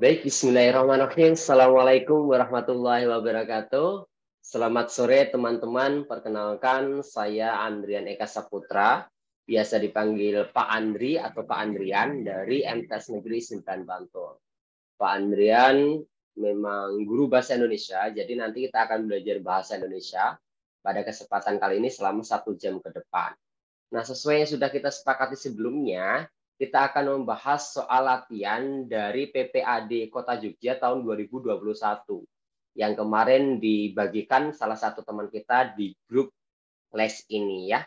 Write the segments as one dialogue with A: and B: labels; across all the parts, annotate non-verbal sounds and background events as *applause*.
A: Baik, bismillahirrahmanirrahim. Assalamualaikum warahmatullahi wabarakatuh. Selamat sore teman-teman. Perkenalkan, saya Andrian Eka Saputra. Biasa dipanggil Pak Andri atau Pak Andrian dari MTS Negeri Sintan Bantul. Pak Andrian memang guru bahasa Indonesia, jadi nanti kita akan belajar bahasa Indonesia pada kesempatan kali ini selama satu jam ke depan. Nah, sesuai yang sudah kita sepakati sebelumnya, kita akan membahas soal latihan dari PPAD Kota Jogja tahun 2021 yang kemarin dibagikan salah satu teman kita di grup les ini ya.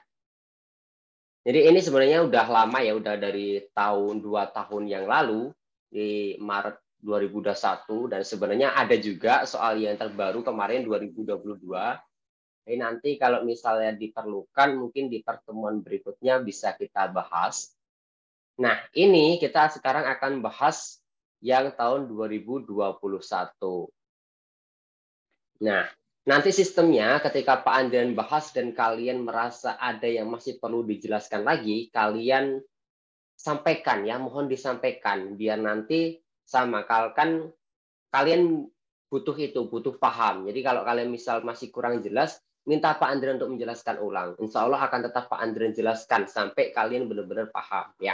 A: Jadi ini sebenarnya udah lama ya, udah dari tahun dua tahun yang lalu di Maret 2021 dan sebenarnya ada juga soal yang terbaru kemarin 2022. ini nanti kalau misalnya diperlukan mungkin di pertemuan berikutnya bisa kita bahas Nah, ini kita sekarang akan bahas yang tahun 2021. Nah, nanti sistemnya ketika Pak Andrian bahas dan kalian merasa ada yang masih perlu dijelaskan lagi, kalian sampaikan ya, mohon disampaikan biar nanti sama kalkan kalian butuh itu, butuh paham. Jadi kalau kalian misal masih kurang jelas, minta Pak Andrian untuk menjelaskan ulang. Insya Allah akan tetap Pak Andrian jelaskan sampai kalian benar-benar paham ya.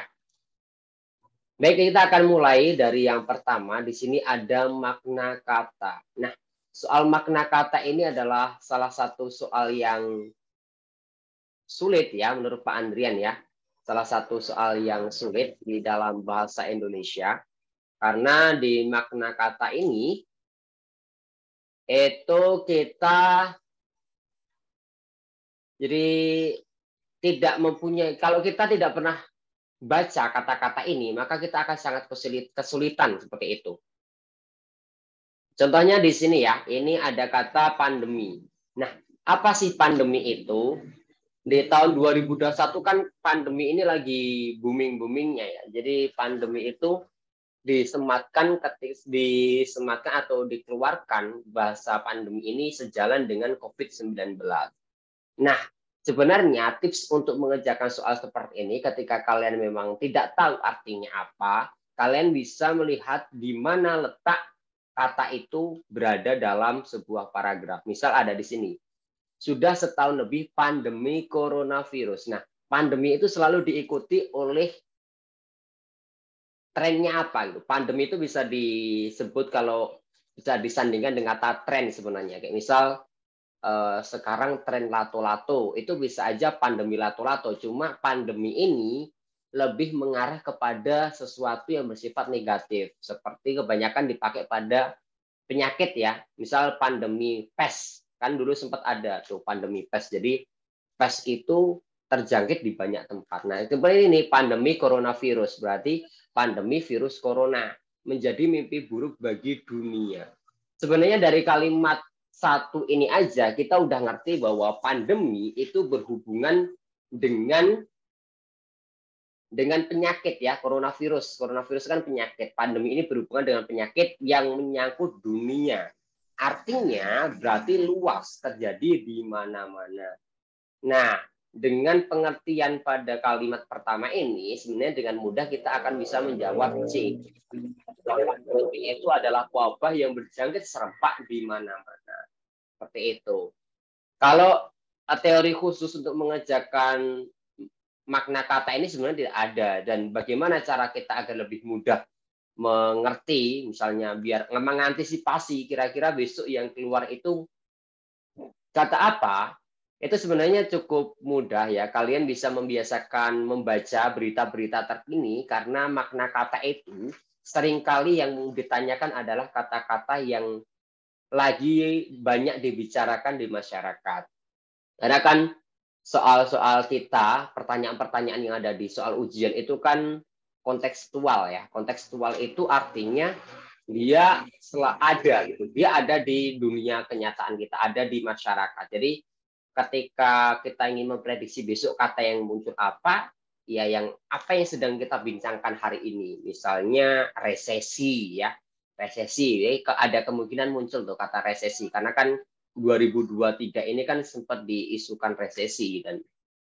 A: Baik, kita akan mulai dari yang pertama. Di sini ada makna kata. Nah, soal makna kata ini adalah salah satu soal yang sulit ya menurut Pak Andrian ya. Salah satu soal yang sulit di dalam bahasa Indonesia. Karena di makna kata ini itu kita jadi tidak mempunyai kalau kita tidak pernah baca kata-kata ini, maka kita akan sangat kesulitan seperti itu. Contohnya di sini ya, ini ada kata pandemi. Nah, apa sih pandemi itu? Di tahun 2021 kan pandemi ini lagi booming-boomingnya ya. Jadi pandemi itu disematkan ketik disematkan atau dikeluarkan bahasa pandemi ini sejalan dengan COVID-19. Nah, Sebenarnya tips untuk mengerjakan soal seperti ini ketika kalian memang tidak tahu artinya apa, kalian bisa melihat di mana letak kata itu berada dalam sebuah paragraf. Misal ada di sini. Sudah setahun lebih pandemi coronavirus. Nah, pandemi itu selalu diikuti oleh trennya apa gitu. Pandemi itu bisa disebut kalau bisa disandingkan dengan kata tren sebenarnya. Kayak misal eh, sekarang tren lato-lato itu bisa aja pandemi lato-lato cuma pandemi ini lebih mengarah kepada sesuatu yang bersifat negatif seperti kebanyakan dipakai pada penyakit ya misal pandemi pes kan dulu sempat ada tuh pandemi pes jadi pes itu terjangkit di banyak tempat. Nah, itu ini pandemi coronavirus berarti pandemi virus corona menjadi mimpi buruk bagi dunia. Sebenarnya dari kalimat satu ini aja kita udah ngerti bahwa pandemi itu berhubungan dengan dengan penyakit ya coronavirus. Coronavirus kan penyakit. Pandemi ini berhubungan dengan penyakit yang menyangkut dunia. Artinya berarti luas terjadi di mana-mana. Nah, dengan pengertian pada kalimat pertama ini sebenarnya dengan mudah kita akan bisa menjawab C. Pandemi itu adalah wabah yang berjangkit serempak di mana-mana. Seperti itu. Kalau eh, teori khusus untuk mengejarkan makna kata ini sebenarnya tidak ada dan bagaimana cara kita agar lebih mudah mengerti misalnya biar mengantisipasi kira-kira besok yang keluar itu kata apa itu sebenarnya cukup mudah ya kalian bisa membiasakan membaca berita-berita terkini karena makna kata itu seringkali yang ditanyakan adalah kata-kata yang lagi banyak dibicarakan di masyarakat. Karena kan soal-soal kita, pertanyaan-pertanyaan yang ada di soal ujian itu kan kontekstual ya. Kontekstual itu artinya dia setelah ada gitu. Dia ada di dunia kenyataan kita, ada di masyarakat. Jadi ketika kita ingin memprediksi besok kata yang muncul apa, ya yang apa yang sedang kita bincangkan hari ini. Misalnya resesi ya resesi. Jadi ada kemungkinan muncul tuh kata resesi karena kan 2023 ini kan sempat diisukan resesi dan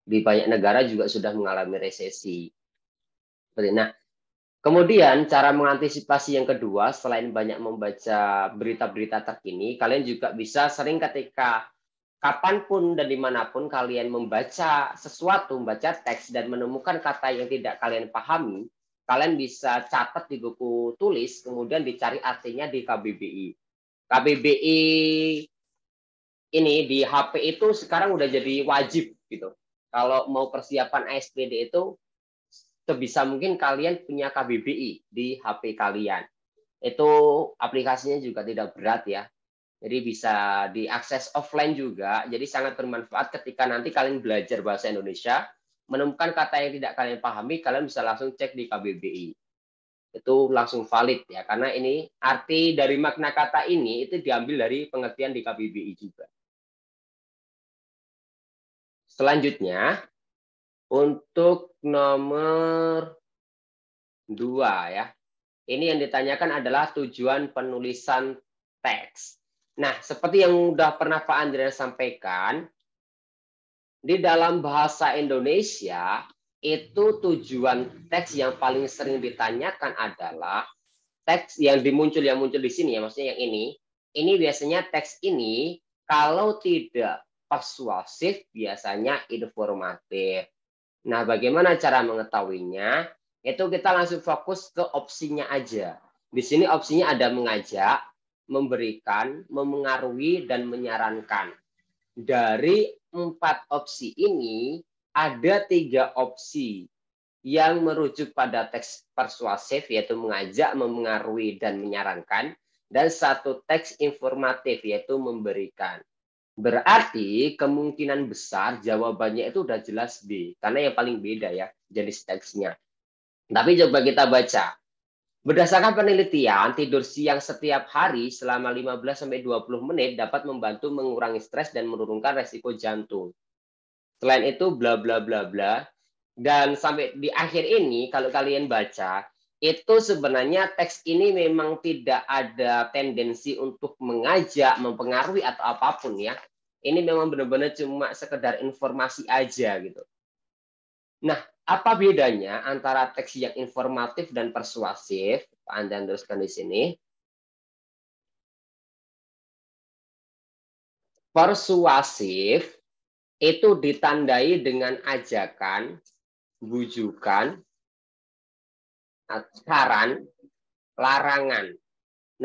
A: di banyak negara juga sudah mengalami resesi. Nah, kemudian cara mengantisipasi yang kedua selain banyak membaca berita-berita terkini, kalian juga bisa sering ketika kapanpun dan dimanapun kalian membaca sesuatu, membaca teks dan menemukan kata yang tidak kalian pahami, kalian bisa catat di buku tulis, kemudian dicari artinya di KBBI. KBBI ini di HP itu sekarang udah jadi wajib gitu. Kalau mau persiapan ASPD itu sebisa mungkin kalian punya KBBI di HP kalian. Itu aplikasinya juga tidak berat ya. Jadi bisa diakses offline juga. Jadi sangat bermanfaat ketika nanti kalian belajar bahasa Indonesia, menemukan kata yang tidak kalian pahami, kalian bisa langsung cek di KBBI. Itu langsung valid ya, karena ini arti dari makna kata ini itu diambil dari pengertian di KBBI juga.
B: Selanjutnya, untuk
A: nomor dua ya, ini yang ditanyakan adalah tujuan penulisan teks. Nah, seperti yang sudah pernah Pak Andrea sampaikan, di dalam bahasa Indonesia itu tujuan teks yang paling sering ditanyakan adalah teks yang dimuncul yang muncul di sini ya maksudnya yang ini ini biasanya teks ini kalau tidak persuasif biasanya informatif. Nah, bagaimana cara mengetahuinya? Itu kita langsung fokus ke opsinya aja. Di sini opsinya ada mengajak, memberikan, memengaruhi dan menyarankan. Dari empat opsi ini ada tiga opsi yang merujuk pada teks persuasif yaitu mengajak, memengaruhi dan menyarankan dan satu teks informatif yaitu memberikan. Berarti kemungkinan besar jawabannya itu sudah jelas B karena yang paling beda ya jenis teksnya.
C: Tapi coba kita
A: baca. Berdasarkan penelitian, tidur siang setiap hari selama 15-20 menit dapat membantu mengurangi stres dan menurunkan resiko jantung. Selain itu, bla bla bla bla. Dan sampai di akhir ini, kalau kalian baca, itu sebenarnya teks ini memang tidak ada tendensi untuk mengajak, mempengaruhi atau apapun ya. Ini memang benar-benar cuma sekedar informasi aja gitu. Nah, apa bedanya antara teks yang informatif dan persuasif? Pak Anda teruskan di sini.
B: Persuasif
A: itu ditandai dengan ajakan, bujukan, saran, larangan.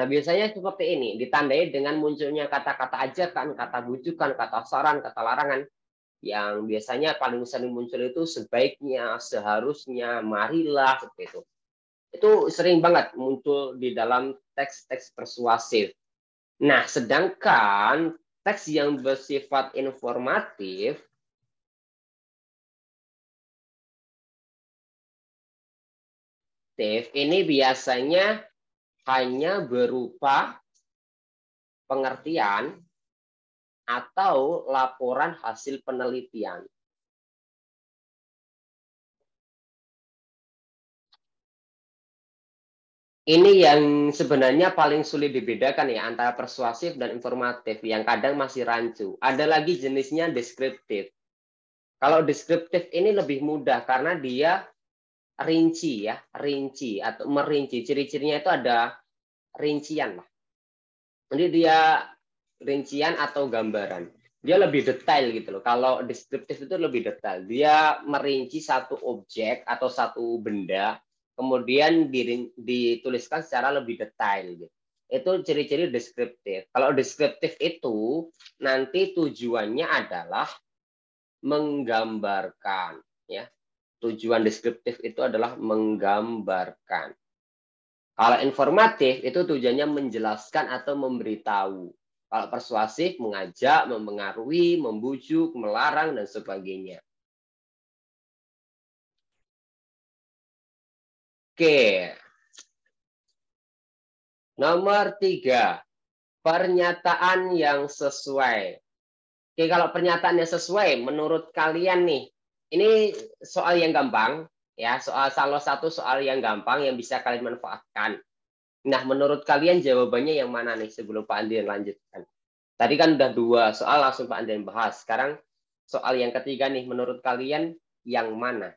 A: Nah, biasanya seperti ini, ditandai dengan munculnya kata-kata ajakan, kata bujukan, kata saran, kata larangan yang biasanya paling sering muncul itu sebaiknya, seharusnya, marilah seperti itu. Itu sering banget muncul di dalam teks-teks persuasif. Nah, sedangkan teks yang bersifat
C: informatif ini biasanya hanya
B: berupa pengertian atau
C: laporan hasil penelitian.
A: Ini yang sebenarnya paling sulit dibedakan ya antara persuasif dan informatif yang kadang masih rancu. Ada lagi jenisnya deskriptif. Kalau deskriptif ini lebih mudah karena dia rinci ya, rinci atau merinci. Ciri-cirinya itu ada rincian lah. Jadi dia rincian atau gambaran. Dia lebih detail gitu loh. Kalau deskriptif itu lebih detail. Dia merinci satu objek atau satu benda, kemudian dituliskan secara lebih detail gitu. Itu ciri-ciri deskriptif. Kalau deskriptif itu nanti tujuannya adalah menggambarkan ya. Tujuan deskriptif itu adalah menggambarkan. Kalau informatif itu tujuannya menjelaskan atau memberitahu. Kalau persuasif mengajak, mempengaruhi, membujuk, melarang dan sebagainya. Oke. Nomor tiga, pernyataan yang sesuai. Oke, kalau pernyataannya sesuai, menurut kalian nih, ini soal yang gampang, ya soal salah satu soal yang gampang yang bisa kalian manfaatkan Nah, menurut kalian jawabannya yang mana nih sebelum Pak Andrian lanjutkan? Tadi kan udah dua soal langsung Pak Andrian bahas. Sekarang soal yang ketiga nih, menurut kalian yang mana?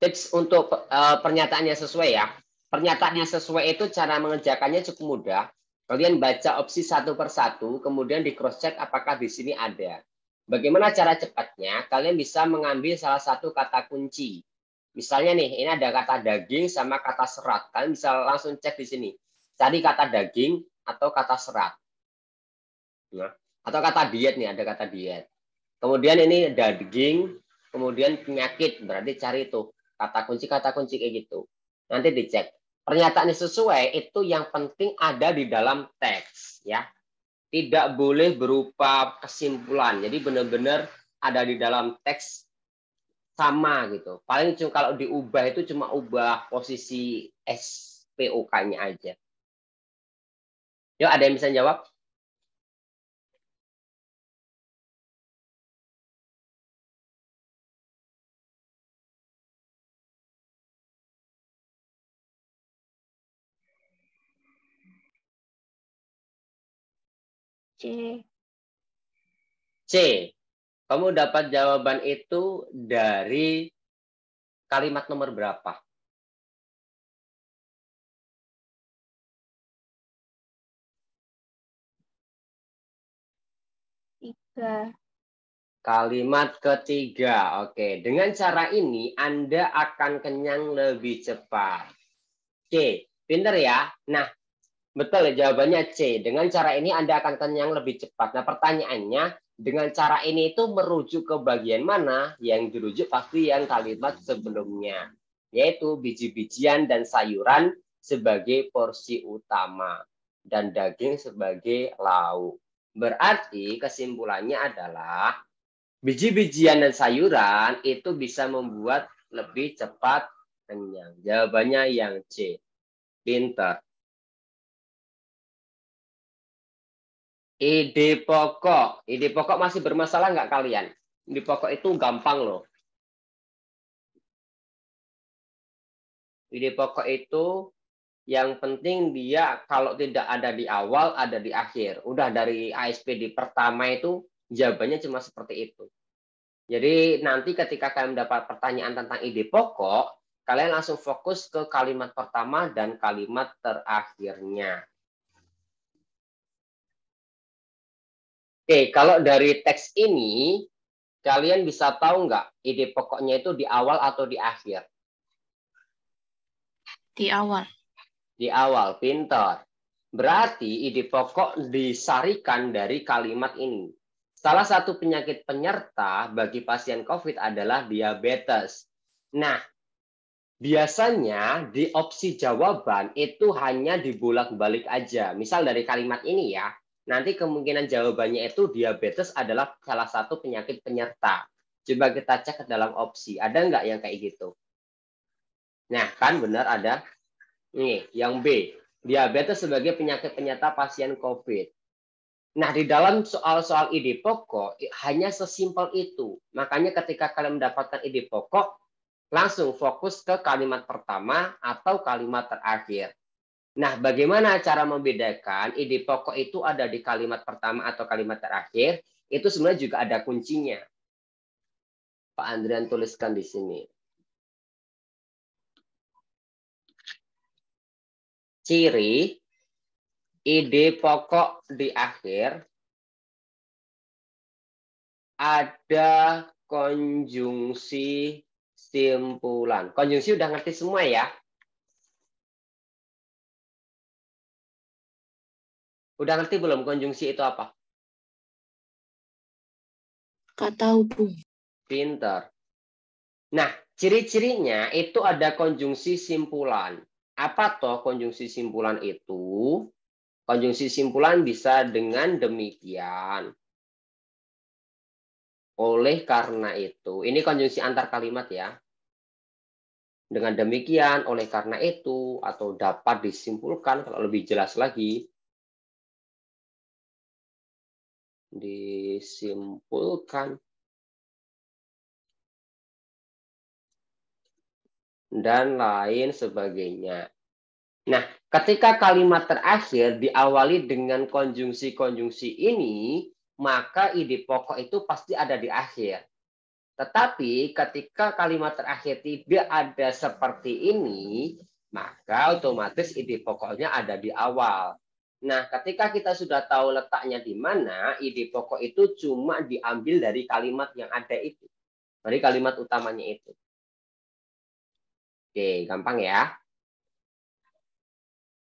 A: Tips untuk eh, pernyataannya sesuai ya. Pernyataannya sesuai itu cara mengerjakannya cukup mudah Kalian baca opsi satu persatu, kemudian di cross check apakah di sini ada. Bagaimana cara cepatnya? Kalian bisa mengambil salah satu kata kunci. Misalnya nih, ini ada kata daging sama kata serat. Kalian bisa langsung cek di sini. Cari kata daging atau kata serat. Nah, atau kata diet nih, ada kata diet. Kemudian ini daging, kemudian penyakit. Berarti cari itu. Kata kunci, kata kunci kayak gitu. Nanti dicek pernyataan yang sesuai itu yang penting ada di dalam teks ya tidak boleh berupa kesimpulan jadi benar-benar ada di dalam teks sama gitu paling cuma kalau diubah itu cuma ubah posisi SPOK-nya aja
C: yuk ada yang bisa jawab C.
B: C. Kamu dapat jawaban itu dari
C: kalimat nomor berapa? Tiga.
A: Kalimat ketiga. Oke, dengan cara ini Anda akan kenyang lebih cepat. Oke, pinter ya. Nah, Betul ya, jawabannya C. Dengan cara ini Anda akan kenyang lebih cepat. Nah, pertanyaannya, dengan cara ini itu merujuk ke bagian mana? Yang dirujuk pasti yang kalimat sebelumnya, yaitu biji-bijian dan sayuran sebagai porsi utama dan daging sebagai lauk. Berarti kesimpulannya adalah biji-bijian dan sayuran itu bisa membuat lebih cepat kenyang. Jawabannya yang C. Pinter.
C: Ide pokok. Ide pokok masih bermasalah nggak kalian? Ide pokok itu gampang loh.
A: Ide pokok itu yang penting dia kalau tidak ada di awal, ada di akhir. Udah dari di pertama itu jawabannya cuma seperti itu. Jadi nanti ketika kalian dapat pertanyaan tentang ide pokok, kalian langsung fokus ke kalimat pertama dan kalimat terakhirnya. Oke, kalau dari teks ini kalian bisa tahu nggak ide pokoknya itu di awal atau di akhir? Di awal. Di awal, pintar. Berarti ide pokok disarikan dari kalimat ini. Salah satu penyakit penyerta bagi pasien COVID adalah diabetes. Nah, biasanya di opsi jawaban itu hanya dibulak balik aja. Misal dari kalimat ini ya, nanti kemungkinan jawabannya itu diabetes adalah salah satu penyakit penyerta. Coba kita cek ke dalam opsi, ada nggak yang kayak gitu? Nah, kan benar ada. Nih, yang B, diabetes sebagai penyakit penyerta pasien COVID. Nah, di dalam soal-soal ide pokok, hanya sesimpel itu. Makanya ketika kalian mendapatkan ide pokok, langsung fokus ke kalimat pertama atau kalimat terakhir. Nah, bagaimana cara membedakan ide pokok itu ada di kalimat pertama atau kalimat terakhir? Itu sebenarnya juga ada kuncinya. Pak Andrian tuliskan di sini.
C: Ciri ide pokok di akhir
B: ada konjungsi simpulan.
C: Konjungsi udah ngerti semua ya? Udah ngerti belum konjungsi itu apa? Kata hubung.
A: Pinter. Nah, ciri-cirinya itu ada konjungsi simpulan. Apa toh konjungsi simpulan itu? Konjungsi simpulan bisa dengan demikian. Oleh karena itu, ini konjungsi antar kalimat ya. Dengan demikian, oleh karena itu, atau dapat disimpulkan, kalau lebih
C: jelas lagi, disimpulkan
A: dan lain sebagainya. Nah, ketika kalimat terakhir diawali dengan konjungsi-konjungsi ini, maka ide pokok itu pasti ada di akhir. Tetapi ketika kalimat terakhir tidak ada seperti ini, maka otomatis ide pokoknya ada di awal. Nah, ketika kita sudah tahu letaknya di mana, ide pokok itu cuma diambil dari kalimat yang ada itu. Dari kalimat utamanya itu. Oke, gampang ya.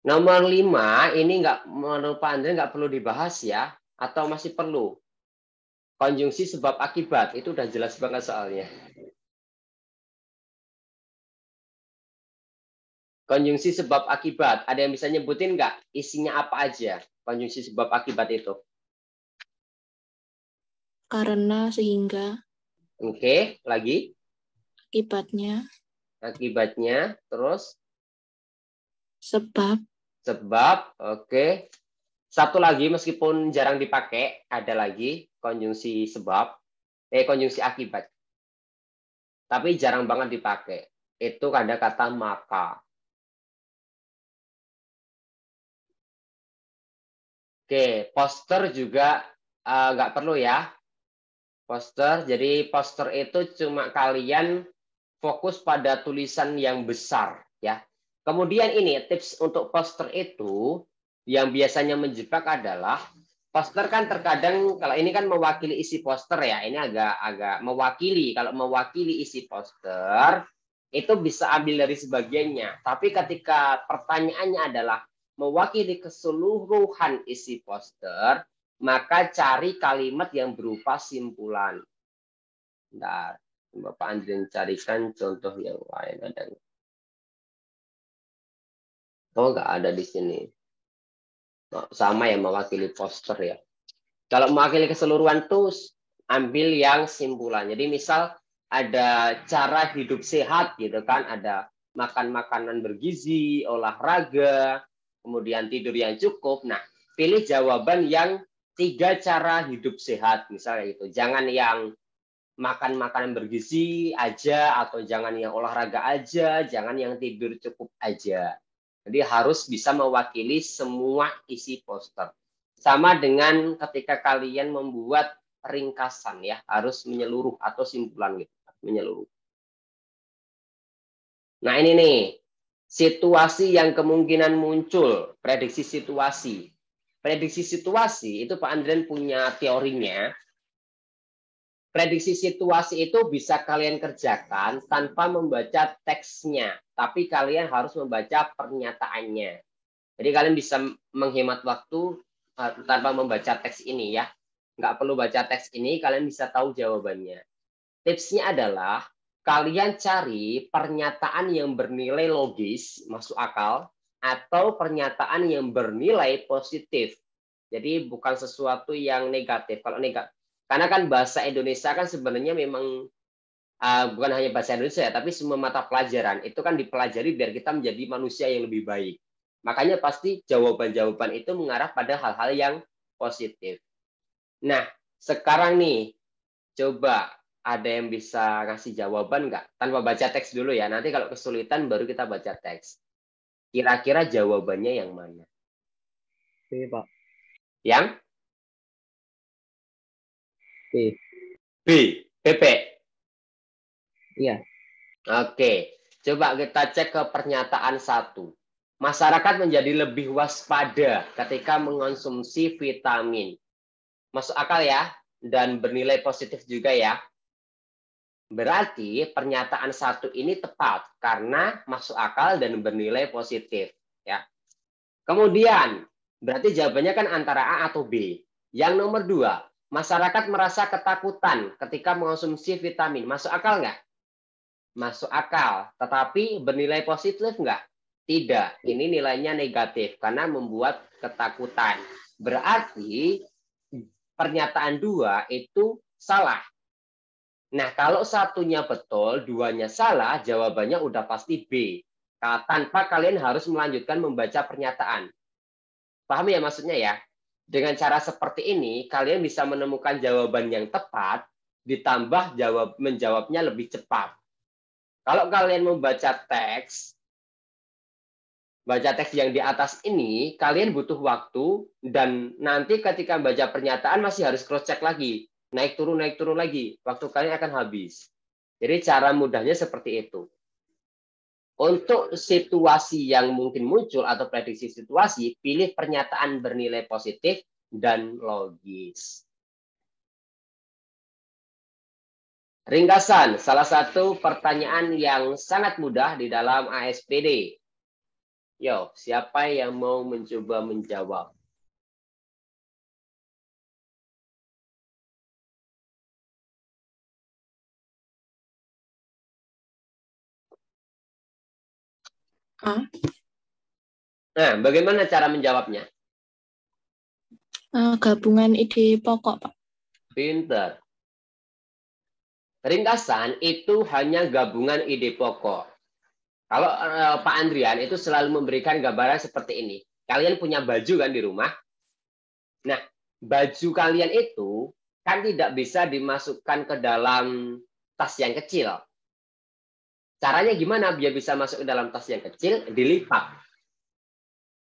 A: Nomor lima ini nggak menurut Pak nggak perlu dibahas ya, atau masih perlu? Konjungsi sebab akibat, itu udah jelas banget soalnya.
B: Konjungsi sebab akibat. Ada yang bisa nyebutin nggak
A: isinya apa aja konjungsi sebab akibat itu?
C: Karena sehingga.
A: Oke, okay, lagi.
C: Akibatnya.
A: Akibatnya, terus? Sebab. Sebab, oke. Okay. Satu lagi meskipun jarang dipakai, ada lagi konjungsi sebab, eh konjungsi akibat. Tapi jarang banget dipakai.
C: Itu ada kata maka
A: Oke, poster juga uh, perlu ya. Poster, jadi poster itu cuma kalian fokus pada tulisan yang besar ya. Kemudian ini tips untuk poster itu yang biasanya menjebak adalah poster kan terkadang kalau ini kan mewakili isi poster ya. Ini agak agak mewakili. Kalau mewakili isi poster itu bisa ambil dari sebagiannya. Tapi ketika pertanyaannya adalah mewakili keseluruhan isi poster, maka cari kalimat yang berupa simpulan. Bentar. Bapak Andrin carikan contoh
B: yang lain ada nggak?
C: Oh nggak ada di sini.
A: Oh, sama yang mewakili poster ya. Kalau mewakili keseluruhan tuh ambil yang simpulan. Jadi misal ada cara hidup sehat gitu kan, ada makan makanan bergizi, olahraga, kemudian tidur yang cukup. Nah, pilih jawaban yang tiga cara hidup sehat misalnya itu. Jangan yang makan makanan bergizi aja atau jangan yang olahraga aja, jangan yang tidur cukup aja. Jadi harus bisa mewakili semua isi poster. Sama dengan ketika kalian membuat ringkasan ya, harus menyeluruh atau simpulan gitu, menyeluruh. Nah, ini nih situasi yang kemungkinan muncul, prediksi situasi. Prediksi situasi itu Pak Andrian punya teorinya. Prediksi situasi itu bisa kalian kerjakan tanpa membaca teksnya, tapi kalian harus membaca pernyataannya. Jadi kalian bisa menghemat waktu eh, tanpa membaca teks ini ya. Nggak perlu baca teks ini, kalian bisa tahu jawabannya. Tipsnya adalah kalian cari pernyataan yang bernilai logis, masuk akal, atau pernyataan yang bernilai positif. Jadi bukan sesuatu yang negatif. Kalau negatif, karena kan bahasa Indonesia kan sebenarnya memang uh, bukan hanya bahasa Indonesia, ya tapi semua mata pelajaran itu kan dipelajari biar kita menjadi manusia yang lebih baik. Makanya pasti jawaban-jawaban itu mengarah pada hal-hal yang positif. Nah, sekarang nih, coba ada yang bisa kasih jawaban nggak? Tanpa baca teks dulu ya. Nanti kalau kesulitan baru kita baca teks. Kira-kira jawabannya yang mana?
C: B, Pak. Yang? B.
A: B. BP. Iya. Oke. Coba kita cek ke pernyataan satu. Masyarakat menjadi lebih waspada ketika mengonsumsi vitamin. Masuk akal ya? Dan bernilai positif juga ya? Berarti pernyataan satu ini tepat karena masuk akal dan bernilai positif. Ya. Kemudian, berarti jawabannya kan antara A atau B. Yang nomor dua, masyarakat merasa ketakutan ketika mengonsumsi vitamin. Masuk akal nggak? Masuk akal, tetapi bernilai positif nggak? Tidak, ini nilainya negatif karena membuat ketakutan. Berarti pernyataan dua itu salah Nah, kalau satunya betul, duanya salah, jawabannya udah pasti B. Tanpa kalian harus melanjutkan membaca pernyataan. Paham ya maksudnya ya? Dengan cara seperti ini, kalian bisa menemukan jawaban yang tepat, ditambah jawab menjawabnya lebih cepat. Kalau kalian membaca teks, baca teks yang di atas ini, kalian butuh waktu, dan nanti ketika baca pernyataan masih harus cross-check lagi naik turun naik turun lagi, waktu kalian akan habis. Jadi cara mudahnya seperti itu. Untuk situasi yang mungkin muncul atau prediksi situasi, pilih pernyataan bernilai positif dan logis. Ringkasan, salah satu pertanyaan yang sangat mudah di dalam ASPD. Yo, siapa yang mau mencoba
C: menjawab? Hah? Nah, bagaimana cara menjawabnya? Uh, gabungan ide pokok, Pak.
A: Pinter. Ringkasan itu hanya gabungan ide pokok. Kalau uh, Pak Andrian itu selalu memberikan gambaran seperti ini. Kalian punya baju kan di rumah? Nah, baju kalian itu kan tidak bisa dimasukkan ke dalam tas yang kecil. Caranya gimana biar bisa masuk ke dalam tas yang kecil? Dilipat.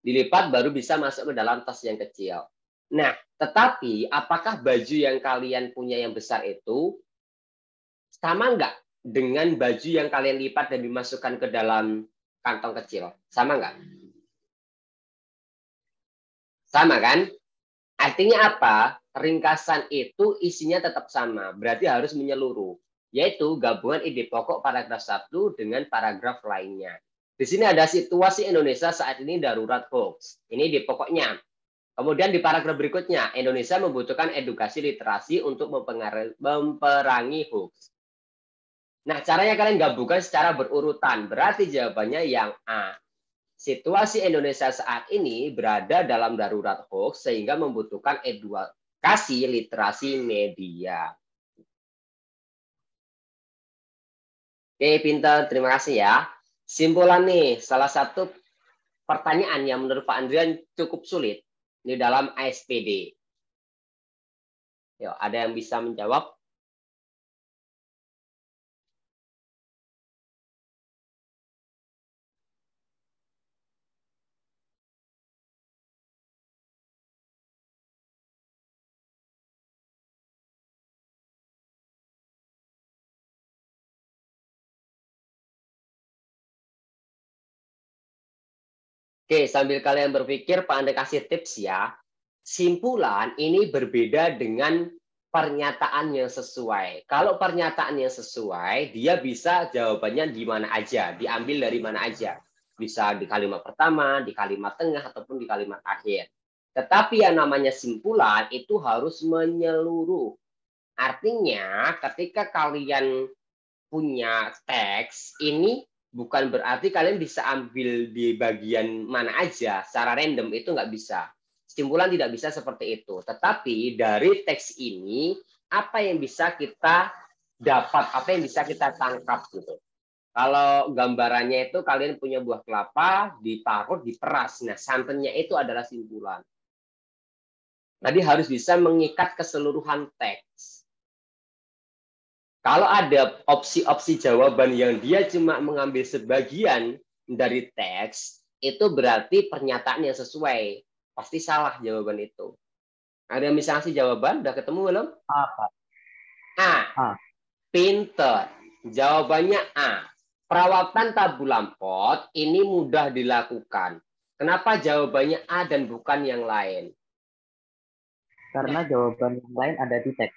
A: Dilipat baru bisa masuk ke dalam tas yang kecil. Nah, tetapi apakah baju yang kalian punya yang besar itu sama nggak dengan baju yang kalian lipat dan dimasukkan ke dalam kantong kecil? Sama nggak? Sama kan? Artinya apa? Ringkasan itu isinya tetap sama, berarti harus menyeluruh yaitu gabungan ide pokok paragraf 1 dengan paragraf lainnya. Di sini ada situasi Indonesia saat ini darurat hoax. Ini di pokoknya. Kemudian di paragraf berikutnya, Indonesia membutuhkan edukasi literasi untuk memperangi hoax. Nah, caranya kalian gabungkan secara berurutan. Berarti jawabannya yang A. Situasi Indonesia saat ini berada dalam darurat hoax sehingga membutuhkan edukasi literasi media.
B: Oke, pinter. Terima
A: kasih ya. Simpulan nih, salah satu pertanyaan yang menurut Pak Andrian cukup sulit di dalam ASPD. Yo, ada yang bisa
C: menjawab? Oke, sambil kalian berpikir,
B: Pak
A: Andre kasih tips ya. Simpulan ini berbeda dengan pernyataan yang sesuai. Kalau pernyataan yang sesuai, dia bisa jawabannya di mana aja, diambil dari mana aja. Bisa di kalimat pertama, di kalimat tengah, ataupun di kalimat akhir. Tetapi yang namanya simpulan itu harus menyeluruh. Artinya ketika kalian punya teks, ini bukan berarti kalian bisa ambil di bagian mana aja secara random itu nggak bisa. Simpulan tidak bisa seperti itu. Tetapi dari teks ini apa yang bisa kita dapat, apa yang bisa kita tangkap gitu. Kalau gambarannya itu kalian punya buah kelapa ditaruh diperas, Nah, santannya itu adalah simpulan. Tadi harus bisa mengikat keseluruhan teks. Kalau ada opsi-opsi jawaban yang dia cuma mengambil sebagian dari teks, itu berarti pernyataan yang sesuai. Pasti salah jawaban itu. Ada misalnya sih jawaban, udah ketemu belum? Apa? A. A. Pinter. Jawabannya A. Perawatan tabu lampot ini mudah dilakukan. Kenapa jawabannya A dan bukan yang lain?
B: Karena jawaban yang lain ada di teks.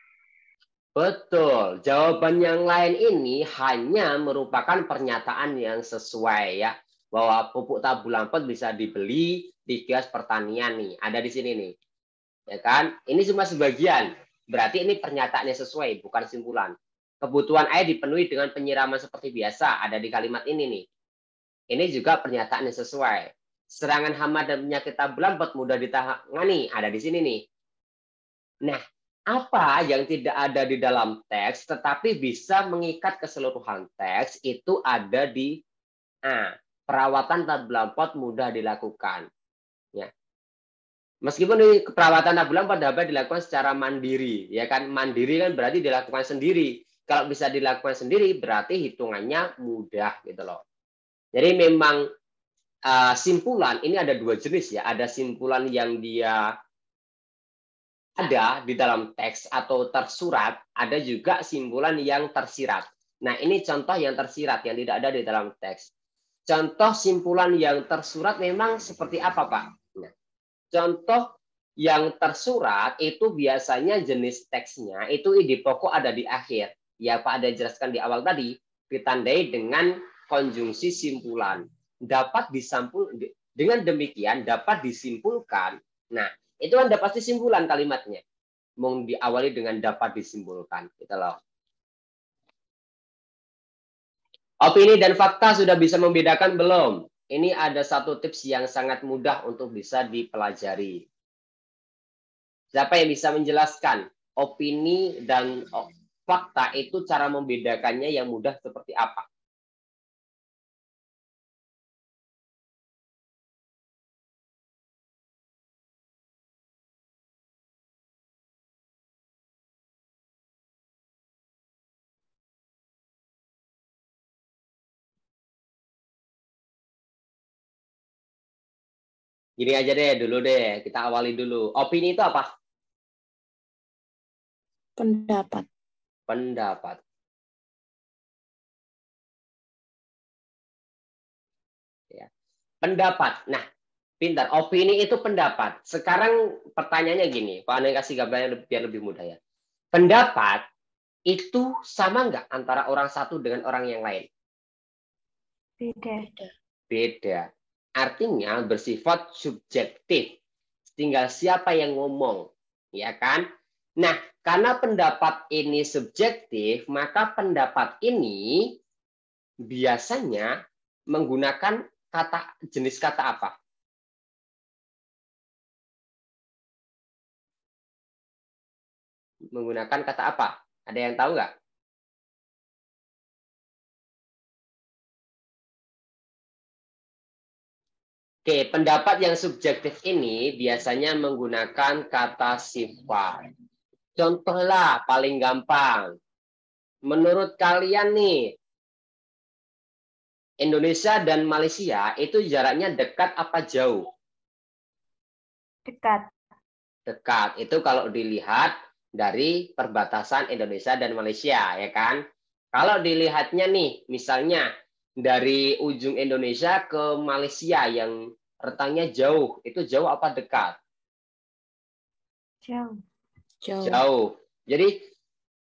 A: Betul. Jawaban yang lain ini hanya merupakan pernyataan yang sesuai ya. Bahwa pupuk tabu lampet bisa dibeli di kios pertanian nih. Ada di sini nih. Ya kan? Ini cuma sebagian. Berarti ini pernyataannya sesuai, bukan simpulan. Kebutuhan air dipenuhi dengan penyiraman seperti biasa. Ada di kalimat ini nih. Ini juga pernyataan yang sesuai. Serangan hama dan penyakit tabu lampet mudah ditangani. Ada di sini nih. Nah, apa yang tidak ada di dalam teks tetapi bisa mengikat keseluruhan teks itu ada di A. Perawatan tabel pot mudah dilakukan. Ya. Meskipun di perawatan tabel dapat dilakukan secara mandiri, ya kan? Mandiri kan berarti dilakukan sendiri. Kalau bisa dilakukan sendiri berarti hitungannya mudah gitu loh. Jadi memang uh, simpulan ini ada dua jenis ya. Ada simpulan yang dia ada di dalam teks atau tersurat, ada juga simpulan yang tersirat. Nah, ini contoh yang tersirat yang tidak ada di dalam teks. Contoh simpulan yang tersurat memang seperti apa, Pak? Nah, contoh yang tersurat itu biasanya jenis teksnya itu ide pokok ada di akhir. Ya, Pak ada jelaskan di awal tadi, ditandai dengan konjungsi simpulan. Dapat disampul dengan demikian dapat disimpulkan. Nah, itu Anda pasti simpulan kalimatnya. Mau diawali dengan dapat disimpulkan. Kita gitu loh. Opini dan fakta sudah bisa membedakan belum? Ini ada satu tips yang sangat mudah untuk bisa dipelajari. Siapa yang bisa menjelaskan opini dan fakta itu cara membedakannya yang mudah seperti apa?
C: Gini aja deh dulu deh, kita awali dulu. Opini itu apa? Pendapat. Pendapat.
A: Ya. Pendapat. Nah, pintar. Opini itu pendapat. Sekarang pertanyaannya gini, Pak Anda kasih gambarnya biar lebih mudah ya. Pendapat itu sama nggak antara orang satu dengan orang yang lain?
C: Beda.
A: Beda. Artinya bersifat subjektif. Tinggal siapa yang ngomong, ya kan? Nah, karena pendapat ini subjektif, maka pendapat ini biasanya menggunakan kata jenis kata apa?
C: Menggunakan kata apa? Ada yang tahu nggak?
A: Oke, pendapat yang subjektif ini biasanya menggunakan kata sifat. Contohlah paling gampang. Menurut kalian nih, Indonesia dan Malaysia itu jaraknya dekat apa jauh? Dekat. Dekat. Itu kalau dilihat dari perbatasan Indonesia dan Malaysia, ya kan? Kalau dilihatnya nih, misalnya dari ujung Indonesia ke Malaysia yang Retangnya jauh. Itu jauh apa dekat?
C: Jauh. Jauh. jauh.
A: Jadi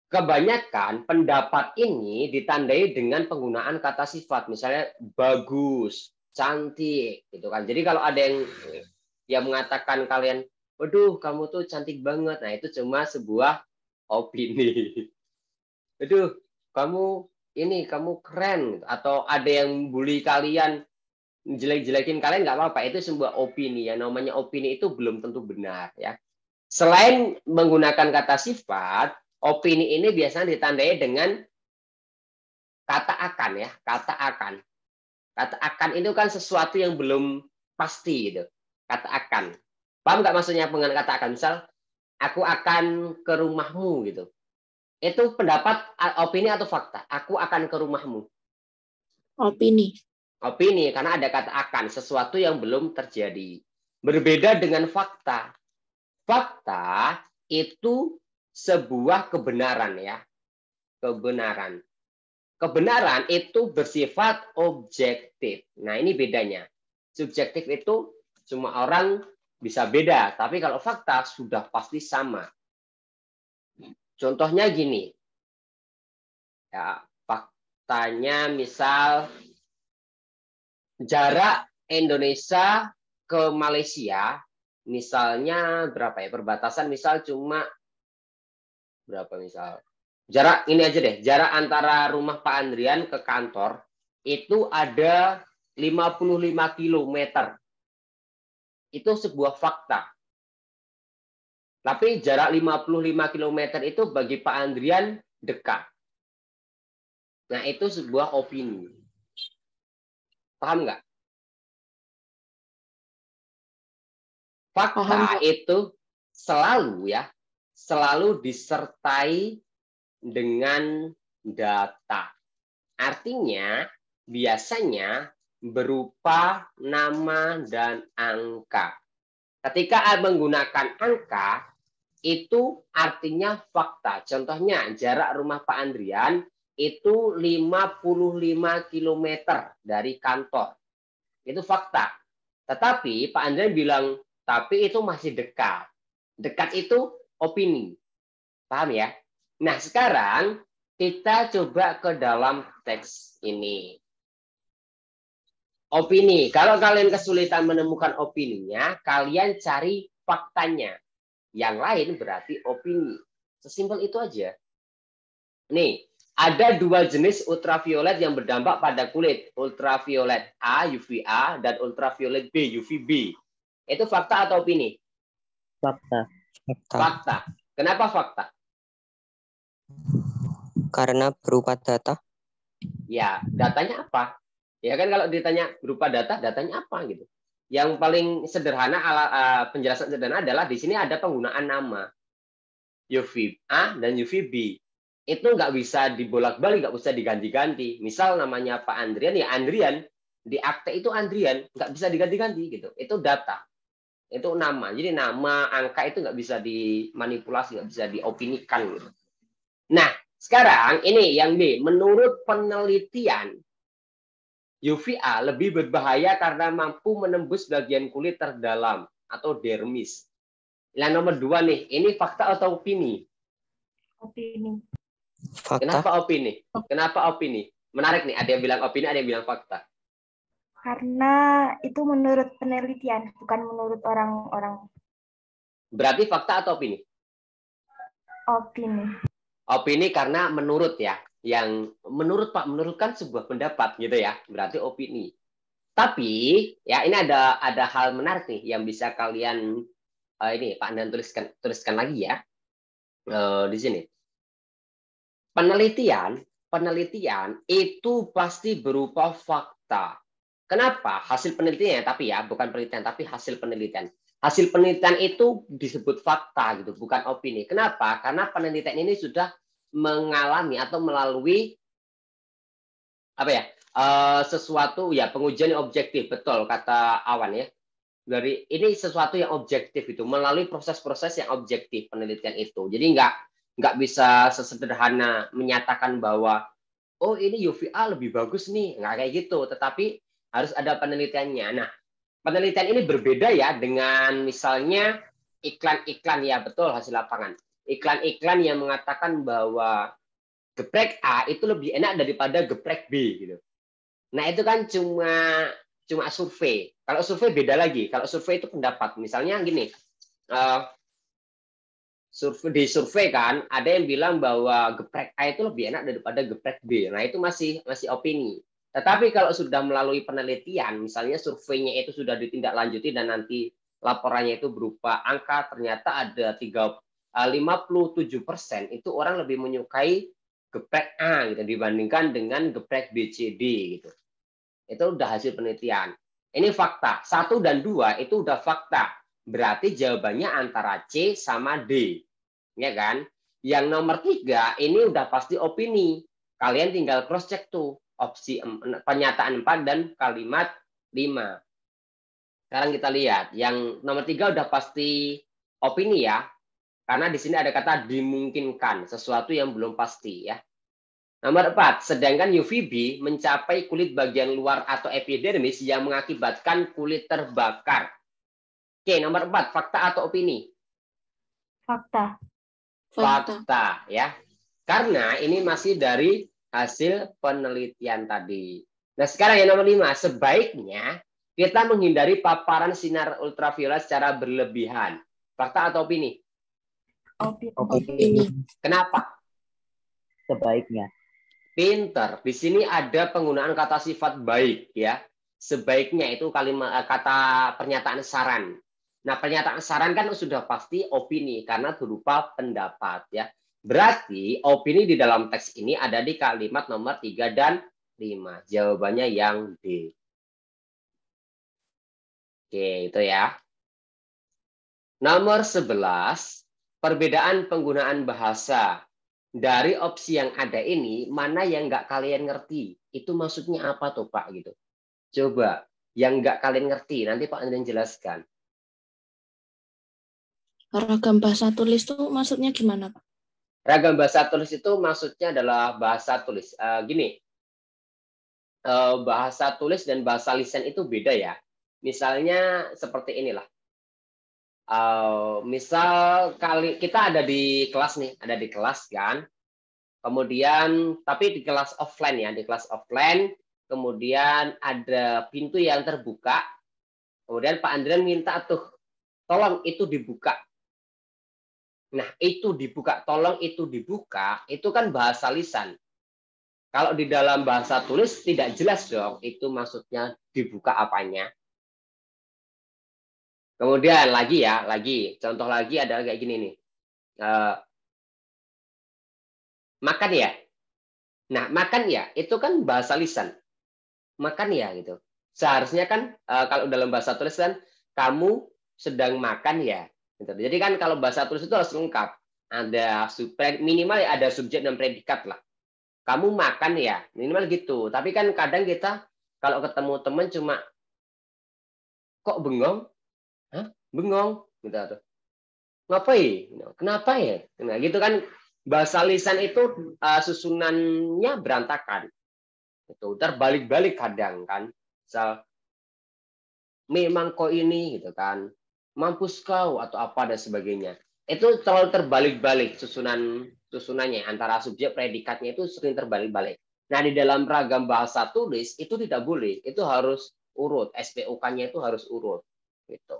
A: kebanyakan pendapat ini ditandai dengan penggunaan kata sifat. Misalnya bagus, cantik gitu kan. Jadi kalau ada yang yang mengatakan kalian, "Waduh, kamu tuh cantik banget." Nah, itu cuma sebuah opini. *laughs* Waduh, kamu ini kamu keren atau ada yang bully kalian jelek-jelekin kalian nggak apa-apa itu sebuah opini ya namanya opini itu belum tentu benar ya selain menggunakan kata sifat opini ini biasanya ditandai dengan kata akan ya kata akan kata akan itu kan sesuatu yang belum pasti gitu kata akan paham nggak maksudnya dengan kata akan misal aku akan ke rumahmu gitu itu pendapat opini atau fakta aku akan ke rumahmu opini opini karena ada kata akan sesuatu yang belum terjadi. Berbeda dengan fakta. Fakta itu sebuah kebenaran ya. Kebenaran. Kebenaran itu bersifat objektif. Nah, ini bedanya. Subjektif itu semua orang bisa beda, tapi kalau fakta sudah pasti sama. Contohnya gini. Ya, faktanya misal jarak Indonesia ke Malaysia misalnya berapa ya perbatasan misal cuma berapa misal jarak ini aja deh jarak antara rumah Pak Andrian ke kantor itu ada 55 km itu sebuah fakta tapi jarak 55 km itu bagi Pak Andrian dekat nah itu sebuah opini Paham nggak? Fakta Paham. itu selalu ya, selalu disertai dengan data. Artinya biasanya berupa nama dan angka. Ketika menggunakan angka, itu artinya fakta. Contohnya jarak rumah Pak Andrian itu 55 km dari kantor. Itu fakta. Tetapi Pak Andre bilang, tapi itu masih dekat. Dekat itu opini. Paham ya? Nah, sekarang kita coba ke dalam teks ini. Opini. Kalau kalian kesulitan menemukan opininya, kalian cari faktanya. Yang lain berarti opini. Sesimpel itu aja. Nih, ada dua jenis ultraviolet yang berdampak pada kulit, ultraviolet A UVA dan ultraviolet B UVB. Itu fakta atau opini? Fakta. Fakta. fakta. Kenapa fakta? Karena berupa data. Ya, datanya apa? Ya kan kalau ditanya berupa data, datanya apa gitu. Yang paling sederhana ala, uh, penjelasan sederhana adalah di sini ada penggunaan nama. UVA dan UVB itu nggak bisa dibolak-balik, nggak usah diganti-ganti. Misal namanya Pak Andrian, ya Andrian. Di akte itu Andrian, nggak bisa diganti-ganti gitu. Itu data, itu nama. Jadi nama angka itu nggak bisa dimanipulasi, nggak bisa diopinikan gitu. Nah, sekarang ini yang B, menurut penelitian UVA lebih berbahaya karena mampu menembus bagian kulit terdalam atau dermis. Yang nomor dua nih, ini fakta atau opini? Opini. Fakta. Kenapa opini? Kenapa opini? Menarik nih, ada yang bilang opini, ada yang bilang fakta. Karena itu menurut penelitian, bukan menurut orang-orang. Berarti fakta atau opini? Opini. Opini karena menurut ya, yang menurut Pak menurut kan sebuah pendapat gitu ya, berarti opini. Tapi ya ini ada ada hal menarik nih yang bisa kalian uh, ini Pak Andan tuliskan tuliskan lagi ya uh, di sini penelitian, penelitian itu pasti berupa fakta. Kenapa? Hasil penelitian ya, tapi ya, bukan penelitian tapi hasil penelitian. Hasil penelitian itu disebut fakta gitu, bukan opini. Kenapa? Karena penelitian ini sudah mengalami atau melalui apa ya? Eh, sesuatu ya pengujian objektif betul kata Awan ya dari ini sesuatu yang objektif itu melalui proses-proses yang objektif penelitian itu jadi enggak nggak bisa sesederhana menyatakan bahwa oh ini UVA lebih bagus nih nggak kayak gitu tetapi harus ada penelitiannya nah penelitian ini berbeda ya dengan misalnya iklan-iklan ya betul hasil lapangan iklan-iklan yang mengatakan bahwa geprek A itu lebih enak daripada geprek B gitu nah itu kan cuma cuma survei kalau survei beda lagi kalau survei itu pendapat misalnya gini eh, survei di survei kan ada yang bilang bahwa geprek A itu lebih enak daripada geprek B. Nah, itu masih masih opini. Tetapi kalau sudah melalui penelitian, misalnya surveinya itu sudah ditindaklanjuti dan nanti laporannya itu berupa angka ternyata ada 3 57% eh, itu orang lebih menyukai geprek A gitu dibandingkan dengan geprek BCD gitu. Itu udah hasil penelitian. Ini fakta. Satu dan dua itu udah fakta Berarti jawabannya antara C sama D. Ya kan? Yang nomor tiga ini udah pasti opini. Kalian tinggal cross check tuh opsi pernyataan 4 dan kalimat 5. Sekarang kita lihat yang nomor tiga udah pasti opini ya. Karena di sini ada kata dimungkinkan, sesuatu yang belum pasti ya. Nomor 4, sedangkan UVB mencapai kulit bagian luar atau epidermis yang mengakibatkan kulit terbakar. Oke, nomor empat, fakta atau opini?
B: Fakta. Fakta,
A: fakta ya. Karena ini masih dari hasil penelitian tadi. Nah, sekarang yang nomor lima, sebaiknya kita menghindari paparan sinar ultraviolet secara berlebihan. Fakta atau opini? Opini. opini. Kenapa?
B: Sebaiknya.
A: Pinter. Di sini ada penggunaan kata sifat baik ya. Sebaiknya itu kalimat kata pernyataan saran. Nah, pernyataan saran kan sudah pasti opini karena berupa pendapat ya. Berarti opini di dalam teks ini ada di kalimat nomor 3 dan 5. Jawabannya yang D. Oke, itu ya. Nomor 11, perbedaan penggunaan bahasa. Dari opsi yang ada ini, mana yang nggak kalian ngerti? Itu maksudnya apa tuh Pak? gitu? Coba, yang nggak kalian ngerti, nanti Pak Andrian jelaskan.
C: Ragam bahasa tulis itu maksudnya gimana, Pak?
A: Ragam bahasa tulis itu maksudnya adalah bahasa tulis. Uh, gini, uh, bahasa tulis dan bahasa lisan itu beda ya. Misalnya seperti inilah. Uh, misal kali kita ada di kelas nih, ada di kelas kan. Kemudian tapi di kelas offline ya, di kelas offline. Kemudian ada pintu yang terbuka. Kemudian Pak Andrian minta tuh, tolong itu dibuka. Nah, itu dibuka, tolong itu dibuka, itu kan bahasa lisan. Kalau di dalam bahasa tulis tidak jelas dong, itu maksudnya dibuka apanya. Kemudian lagi
B: ya, lagi contoh lagi adalah kayak gini nih. Eh,
A: makan ya. Nah, makan ya, itu kan bahasa lisan. Makan ya gitu. Seharusnya kan eh, kalau dalam bahasa tulis kan kamu sedang makan ya. Gitu. Jadi kan kalau bahasa tulis itu harus lengkap. Ada minimal ada subjek dan predikat lah. Kamu makan ya, minimal gitu. Tapi kan kadang kita kalau ketemu teman cuma kok bengong? Hah? Bengong? Gitu atau Ngapain? Gitu. Kenapa ya? Nah, gitu kan bahasa lisan itu uh, susunannya berantakan. Itu terbalik-balik kadang kan. Misal memang kok ini gitu kan mampus kau atau apa dan sebagainya. Itu terlalu terbalik-balik susunan susunannya antara subjek predikatnya itu sering terbalik-balik. Nah, di dalam ragam bahasa tulis itu tidak boleh. Itu harus urut. SPOK-nya itu harus urut. Gitu.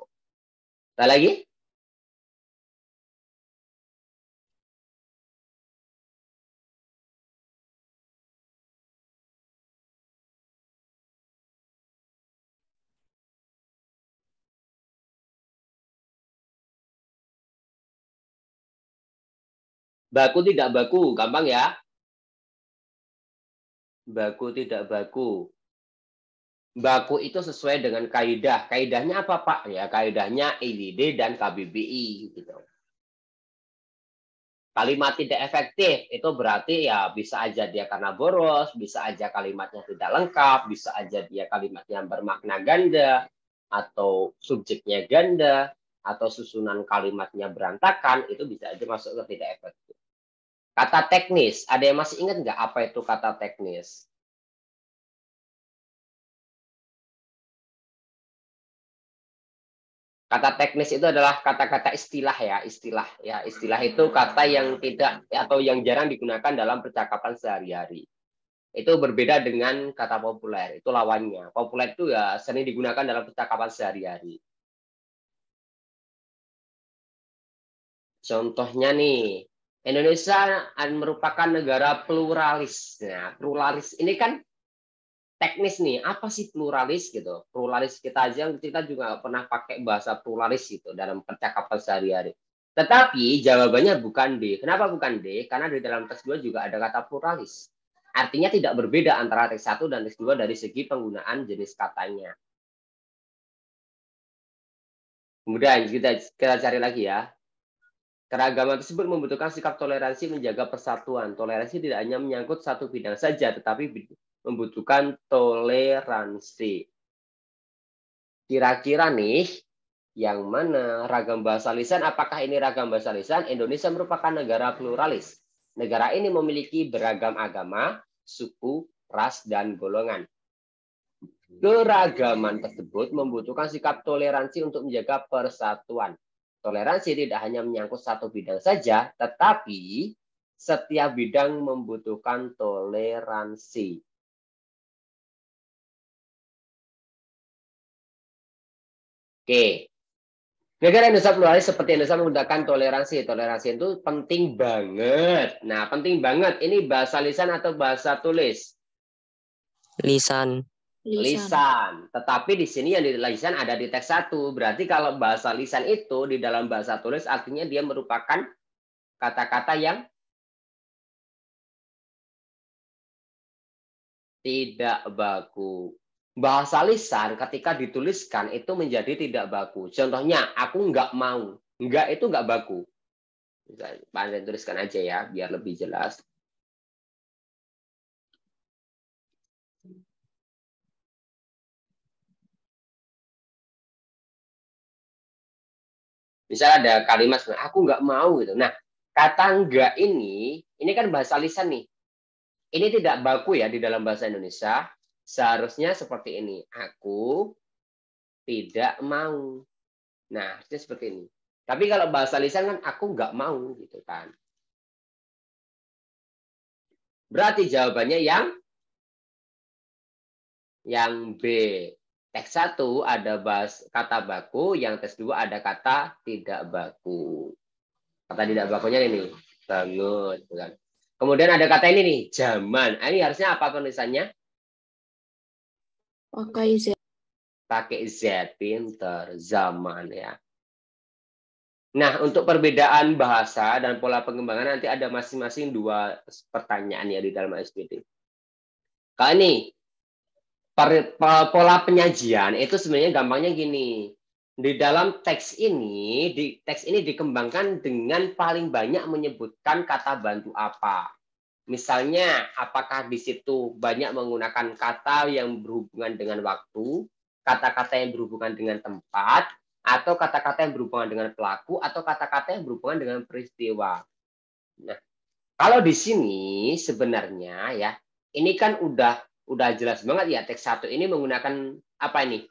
A: Ada
C: lagi? Baku tidak baku,
A: gampang ya? Baku tidak baku. Baku itu sesuai dengan kaidah. Kaidahnya apa Pak? Ya kaidahnya IDD dan KBBI gitu. Kalimat tidak efektif itu berarti ya bisa aja dia karena boros, bisa aja kalimatnya tidak lengkap, bisa aja dia kalimatnya bermakna ganda atau subjeknya ganda atau susunan kalimatnya berantakan itu bisa aja masuk ke tidak efektif. Kata teknis, ada yang masih ingat nggak apa itu kata teknis?
C: Kata teknis itu
B: adalah
A: kata-kata istilah ya, istilah ya, istilah itu kata yang tidak atau yang jarang digunakan dalam percakapan sehari-hari. Itu berbeda dengan kata populer, itu lawannya. Populer itu ya sering digunakan dalam percakapan sehari-hari.
B: Contohnya nih, Indonesia merupakan
A: negara pluralis. Nah, pluralis ini kan teknis nih. Apa sih pluralis gitu? Pluralis kita aja kita juga pernah pakai bahasa pluralis itu dalam percakapan sehari-hari. Tetapi jawabannya bukan D. Kenapa bukan D? Karena di dalam tes 2 juga ada kata pluralis. Artinya tidak berbeda antara tes 1 dan teks 2 dari segi penggunaan jenis katanya.
B: Kemudian kita
A: kita cari lagi ya. Keragaman tersebut membutuhkan sikap toleransi menjaga persatuan. Toleransi tidak hanya menyangkut satu bidang saja, tetapi membutuhkan toleransi. Kira-kira nih, yang mana ragam bahasa lisan? Apakah ini ragam bahasa lisan? Indonesia merupakan negara pluralis. Negara ini memiliki beragam agama, suku, ras, dan golongan. Keragaman tersebut membutuhkan sikap toleransi untuk menjaga persatuan. Toleransi tidak hanya menyangkut satu bidang saja, tetapi setiap bidang membutuhkan toleransi.
C: Oke. Negara
A: Indonesia pluralis seperti Indonesia menggunakan toleransi. Toleransi itu penting banget. Nah, penting banget. Ini bahasa lisan atau bahasa tulis? Lisan lisan. lisan. Tetapi di sini yang di lisan ada di teks satu. Berarti kalau bahasa lisan itu di dalam bahasa tulis artinya dia merupakan kata-kata yang
B: tidak baku.
A: Bahasa lisan ketika dituliskan itu menjadi tidak baku. Contohnya, aku nggak mau. Nggak itu nggak baku. Panjang tuliskan aja ya, biar lebih jelas. Misalnya ada kalimat aku nggak mau gitu. Nah, kata nggak ini ini kan bahasa lisan nih. Ini tidak baku ya di dalam bahasa Indonesia. Seharusnya seperti ini. Aku tidak mau. Nah, harusnya seperti
B: ini.
C: Tapi kalau bahasa lisan kan aku nggak mau gitu kan.
A: Berarti jawabannya yang yang B teks satu ada bahas kata baku, yang tes dua ada kata tidak baku. Kata tidak bakunya ini, bangun. Gitu kan. Kemudian ada kata ini nih, zaman. Ini harusnya apa penulisannya? Pakai Z. Pakai Z, pinter. Zaman ya. Nah, untuk perbedaan bahasa dan pola pengembangan nanti ada masing-masing dua pertanyaan ya di dalam SPT. Kali ini, per, per, pola penyajian itu sebenarnya gampangnya gini. Di dalam teks ini, di teks ini dikembangkan dengan paling banyak menyebutkan kata bantu apa. Misalnya, apakah di situ banyak menggunakan kata yang berhubungan dengan waktu, kata-kata yang berhubungan dengan tempat, atau kata-kata yang berhubungan dengan pelaku, atau kata-kata yang berhubungan dengan peristiwa. Nah, kalau di sini sebenarnya ya, ini kan udah udah jelas banget ya teks satu ini menggunakan apa ini?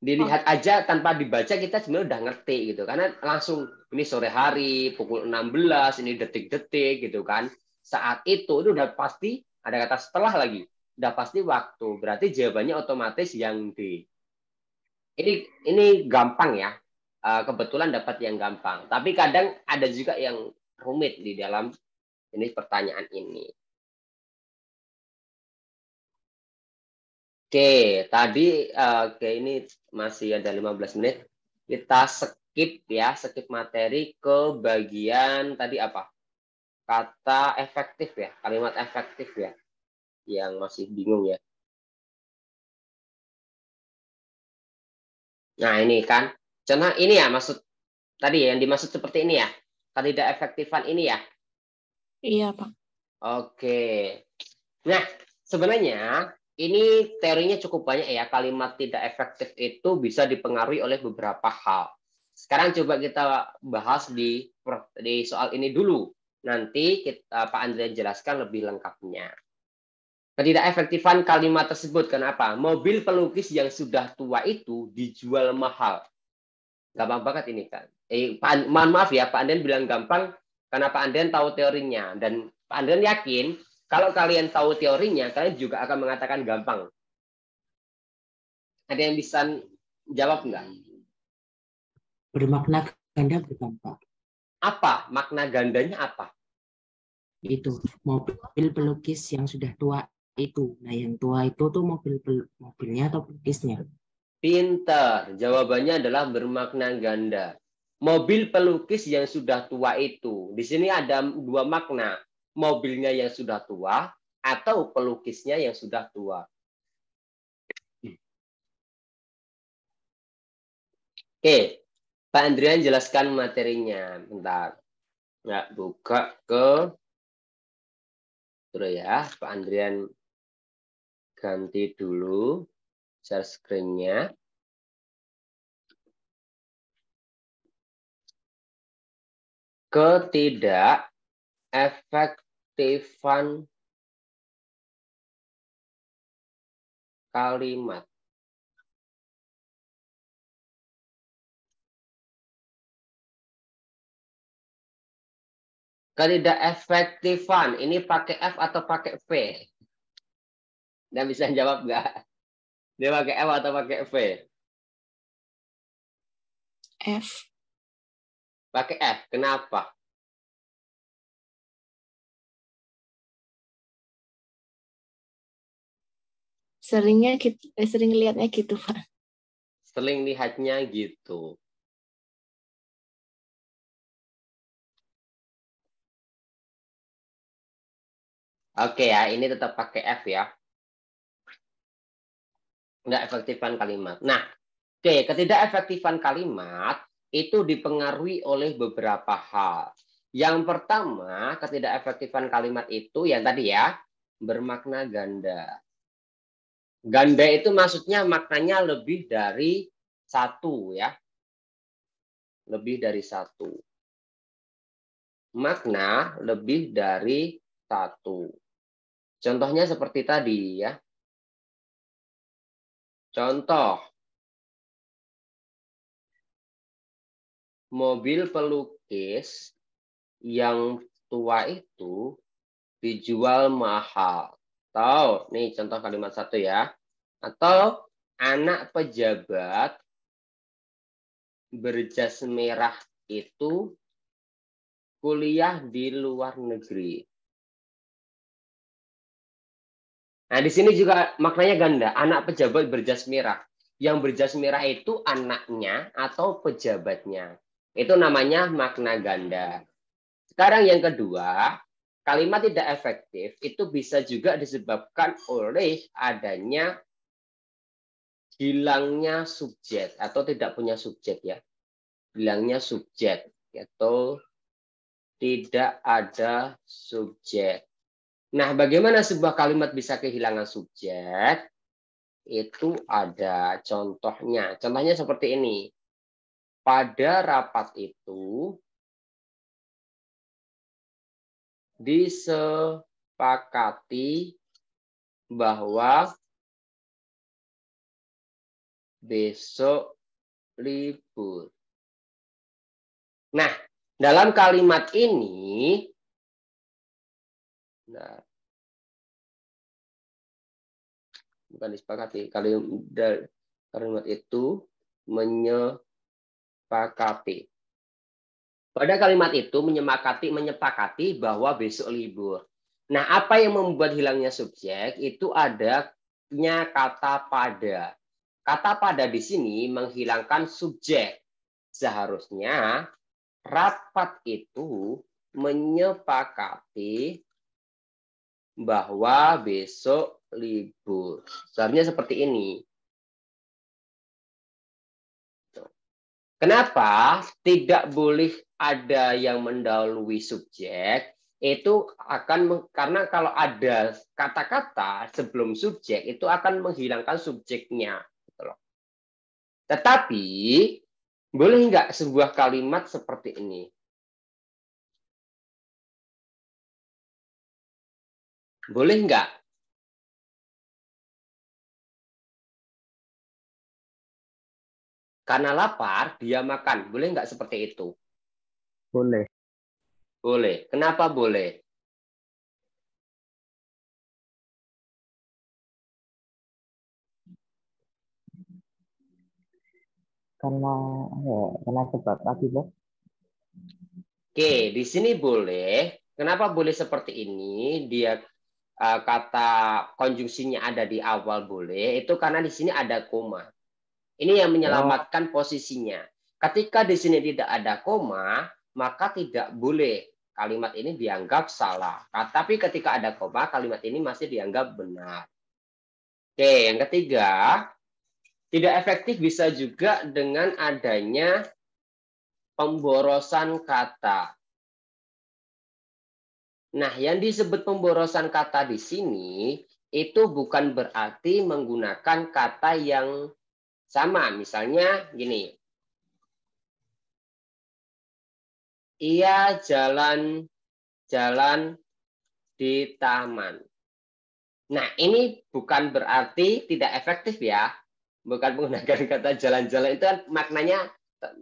A: Dilihat oh. aja tanpa dibaca kita sebenarnya udah ngerti gitu. Karena langsung ini sore hari, pukul 16, ini detik-detik gitu kan. Saat itu itu udah pasti ada kata setelah lagi. Udah pasti waktu. Berarti jawabannya otomatis yang D. Ini ini gampang ya. Eh, kebetulan dapat yang gampang. Tapi kadang ada juga yang rumit
B: di dalam jenis pertanyaan ini.
A: Oke, tadi oke ini masih ada 15 menit. Kita skip ya, skip materi ke bagian tadi apa? Kata efektif ya, kalimat efektif ya. Yang masih bingung
C: ya. Nah, ini kan.
A: Contoh ini ya maksud tadi ya yang dimaksud seperti ini ya. Tidak efektifan ini ya. Iya, Pak. Oke. Nah, sebenarnya ini teorinya cukup banyak ya. Kalimat tidak efektif itu bisa dipengaruhi oleh beberapa hal. Sekarang coba kita bahas di di soal ini dulu. Nanti kita, Pak Andrian jelaskan lebih lengkapnya. Ketidakefektifan kalimat tersebut kenapa? Mobil pelukis yang sudah tua itu dijual mahal. Gampang banget ini kan. Eh, Pak, maaf ya, Pak Andrian bilang gampang karena Pak Andrian tahu teorinya dan Pak Andrian yakin kalau kalian tahu teorinya, kalian juga akan mengatakan gampang. Ada yang bisa jawab enggak?
B: Bermakna ganda Pak?
A: Apa? Makna gandanya apa? Itu mobil pelukis yang sudah tua itu. Nah, yang tua itu tuh mobil mobilnya atau pelukisnya? Pinter. Jawabannya adalah bermakna ganda mobil pelukis yang sudah tua itu. Di sini ada dua makna mobilnya yang sudah tua atau pelukisnya yang sudah
B: tua. Oke, Pak Andrian jelaskan materinya. Bentar. Nggak ya, buka
C: ke... Terus ya, Pak Andrian ganti dulu share screen-nya. Ketidak efek Stefan kalimat. Ketidak efektifan, ini pakai F atau pakai V? dan bisa jawab nggak? Dia pakai F atau pakai V? F. Pakai F, kenapa? seringnya gitu, eh, sering lihatnya gitu pak sering lihatnya gitu Oke ya, ini tetap pakai F ya.
A: Nggak efektifan kalimat. Nah, oke, ketidakefektifan kalimat itu dipengaruhi oleh beberapa hal. Yang pertama, ketidakefektifan kalimat itu yang tadi ya, bermakna ganda. Ganda itu maksudnya maknanya lebih dari satu ya.
B: Lebih dari satu. Makna
C: lebih dari satu. Contohnya seperti tadi ya. Contoh. Mobil pelukis yang
A: tua itu dijual mahal. Atau, nih contoh kalimat satu ya. Atau anak pejabat
B: berjas merah itu kuliah di luar negeri. Nah, di sini juga
A: maknanya ganda. Anak pejabat berjas merah. Yang berjas merah itu anaknya atau pejabatnya. Itu namanya makna ganda. Sekarang yang kedua, kalimat tidak efektif itu bisa juga disebabkan oleh adanya hilangnya subjek atau tidak punya subjek ya. Hilangnya subjek atau tidak ada subjek. Nah, bagaimana sebuah kalimat bisa kehilangan subjek? Itu ada contohnya. Contohnya seperti ini.
C: Pada rapat itu, disepakati bahwa besok libur. Nah, dalam kalimat ini nah,
A: bukan disepakati, kalimat kalimat itu menyepakati. Pada kalimat itu menyemakati menyepakati bahwa besok libur. Nah, apa yang membuat hilangnya subjek itu adanya kata pada. Kata pada di sini menghilangkan subjek. Seharusnya rapat itu menyepakati bahwa besok libur.
B: Seharusnya seperti ini.
A: Kenapa tidak boleh ada yang mendahului subjek? Itu akan karena kalau ada kata-kata sebelum subjek itu akan menghilangkan subjeknya. Gitu Tetapi
C: boleh nggak sebuah kalimat seperti ini? Boleh nggak Karena lapar, dia makan. Boleh nggak seperti itu? Boleh. Boleh. Kenapa boleh? Karena
A: ya, karena sebab akibat. Oke, di sini boleh. Kenapa boleh seperti ini? Dia eh, kata konjungsinya ada di awal boleh itu karena di sini ada koma. Ini yang oh. menyelamatkan posisinya. Ketika di sini tidak ada koma, maka tidak boleh kalimat ini dianggap salah. Tapi ketika ada koma, kalimat ini masih dianggap benar. Oke, yang ketiga, tidak efektif bisa juga dengan adanya pemborosan kata. Nah, yang disebut pemborosan kata di sini itu bukan berarti menggunakan kata yang sama, misalnya gini.
B: Ia jalan
A: jalan di taman. Nah, ini bukan berarti tidak efektif ya. Bukan menggunakan kata jalan-jalan itu kan maknanya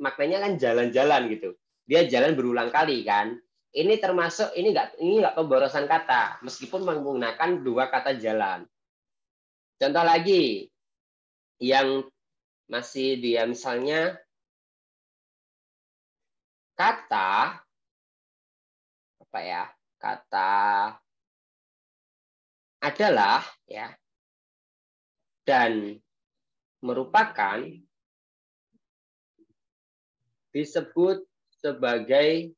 A: maknanya kan jalan-jalan gitu. Dia jalan berulang kali kan. Ini termasuk ini enggak ini enggak pemborosan kata meskipun menggunakan dua kata jalan. Contoh lagi yang masih dia misalnya
C: kata apa ya kata adalah ya dan merupakan
B: disebut sebagai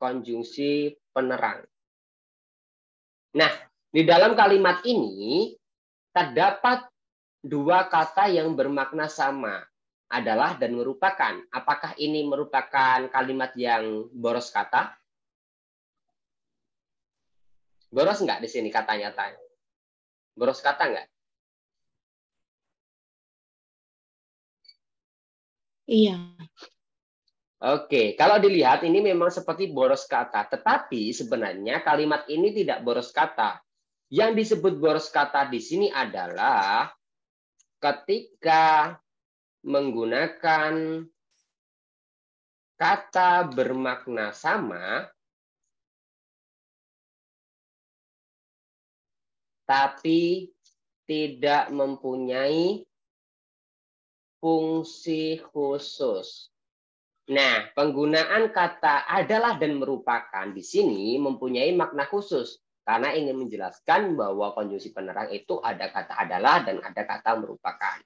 B: konjungsi
A: penerang. Nah, di dalam kalimat ini terdapat dua kata yang bermakna sama adalah dan merupakan. Apakah ini merupakan kalimat yang boros kata? Boros enggak di sini katanya tanya?
C: Boros kata enggak? Iya.
A: Oke, kalau dilihat ini memang seperti boros kata, tetapi sebenarnya kalimat ini tidak boros kata. Yang disebut boros kata di sini adalah ketika menggunakan kata bermakna sama,
C: tapi
A: tidak mempunyai fungsi khusus. Nah, penggunaan kata adalah dan merupakan di sini mempunyai makna khusus karena ingin menjelaskan bahwa konjungsi penerang itu ada kata adalah dan ada kata merupakan.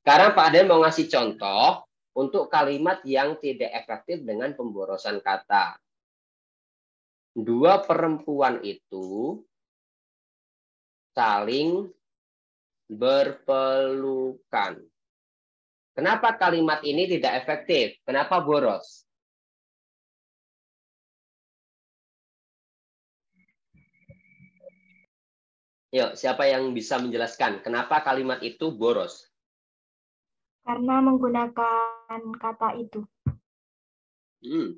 A: Sekarang Pak Aden mau ngasih contoh untuk kalimat yang tidak efektif dengan pemborosan kata. Dua perempuan itu saling
C: berpelukan. Kenapa kalimat ini tidak efektif? Kenapa boros? Yuk, siapa yang
B: bisa menjelaskan kenapa kalimat itu boros?
C: Karena menggunakan kata itu. Hmm.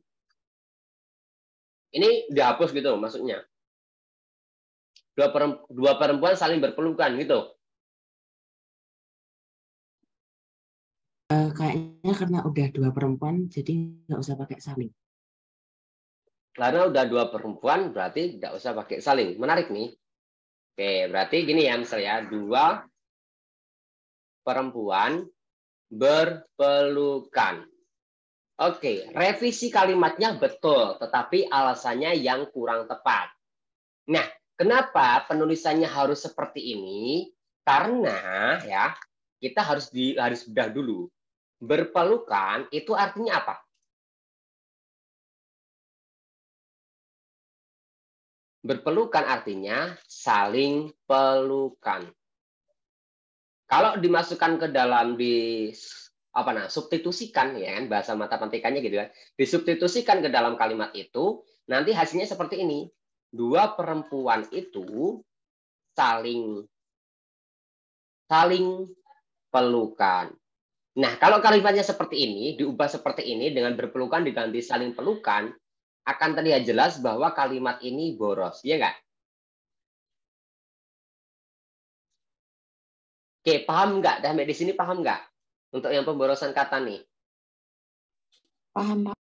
C: Ini dihapus gitu maksudnya. Dua, dua perempuan saling berpelukan gitu. Uh, kayaknya
A: karena udah dua perempuan, jadi nggak usah pakai saling. Karena udah dua perempuan, berarti nggak usah pakai saling. Menarik nih. Oke, berarti gini ya, Mister ya. Dua perempuan berpelukan. Oke, revisi kalimatnya betul, tetapi alasannya yang kurang tepat. Nah, kenapa penulisannya harus seperti ini? Karena ya, kita harus di harus bedah dulu.
C: Berpelukan itu artinya apa?
A: Berpelukan artinya saling pelukan. Kalau dimasukkan ke dalam di apa nah substitusikan ya kan bahasa mata pentikannya gitu kan disubstitusikan ke dalam kalimat itu nanti hasilnya seperti ini dua perempuan itu saling saling pelukan nah kalau kalimatnya seperti ini diubah seperti ini dengan berpelukan diganti saling pelukan akan terlihat jelas bahwa kalimat ini boros, ya nggak?
B: Oke, paham nggak? Sampai di sini paham nggak? Untuk yang pemborosan kata nih.
C: Paham, Pak.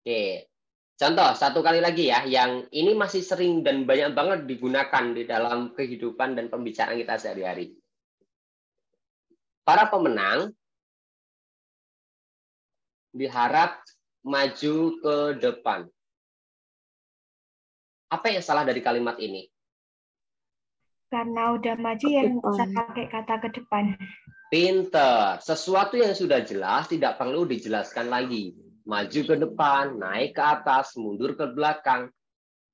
A: Oke. Contoh, satu kali lagi ya, yang ini masih sering dan banyak banget digunakan di dalam kehidupan dan pembicaraan kita sehari-hari. Para pemenang
B: diharap maju ke depan.
A: Apa yang salah dari kalimat ini? Karena udah maju ya, yang bisa pakai kata ke depan. Pinter. Sesuatu yang sudah jelas tidak perlu dijelaskan lagi. Maju ke depan, naik ke atas, mundur ke belakang.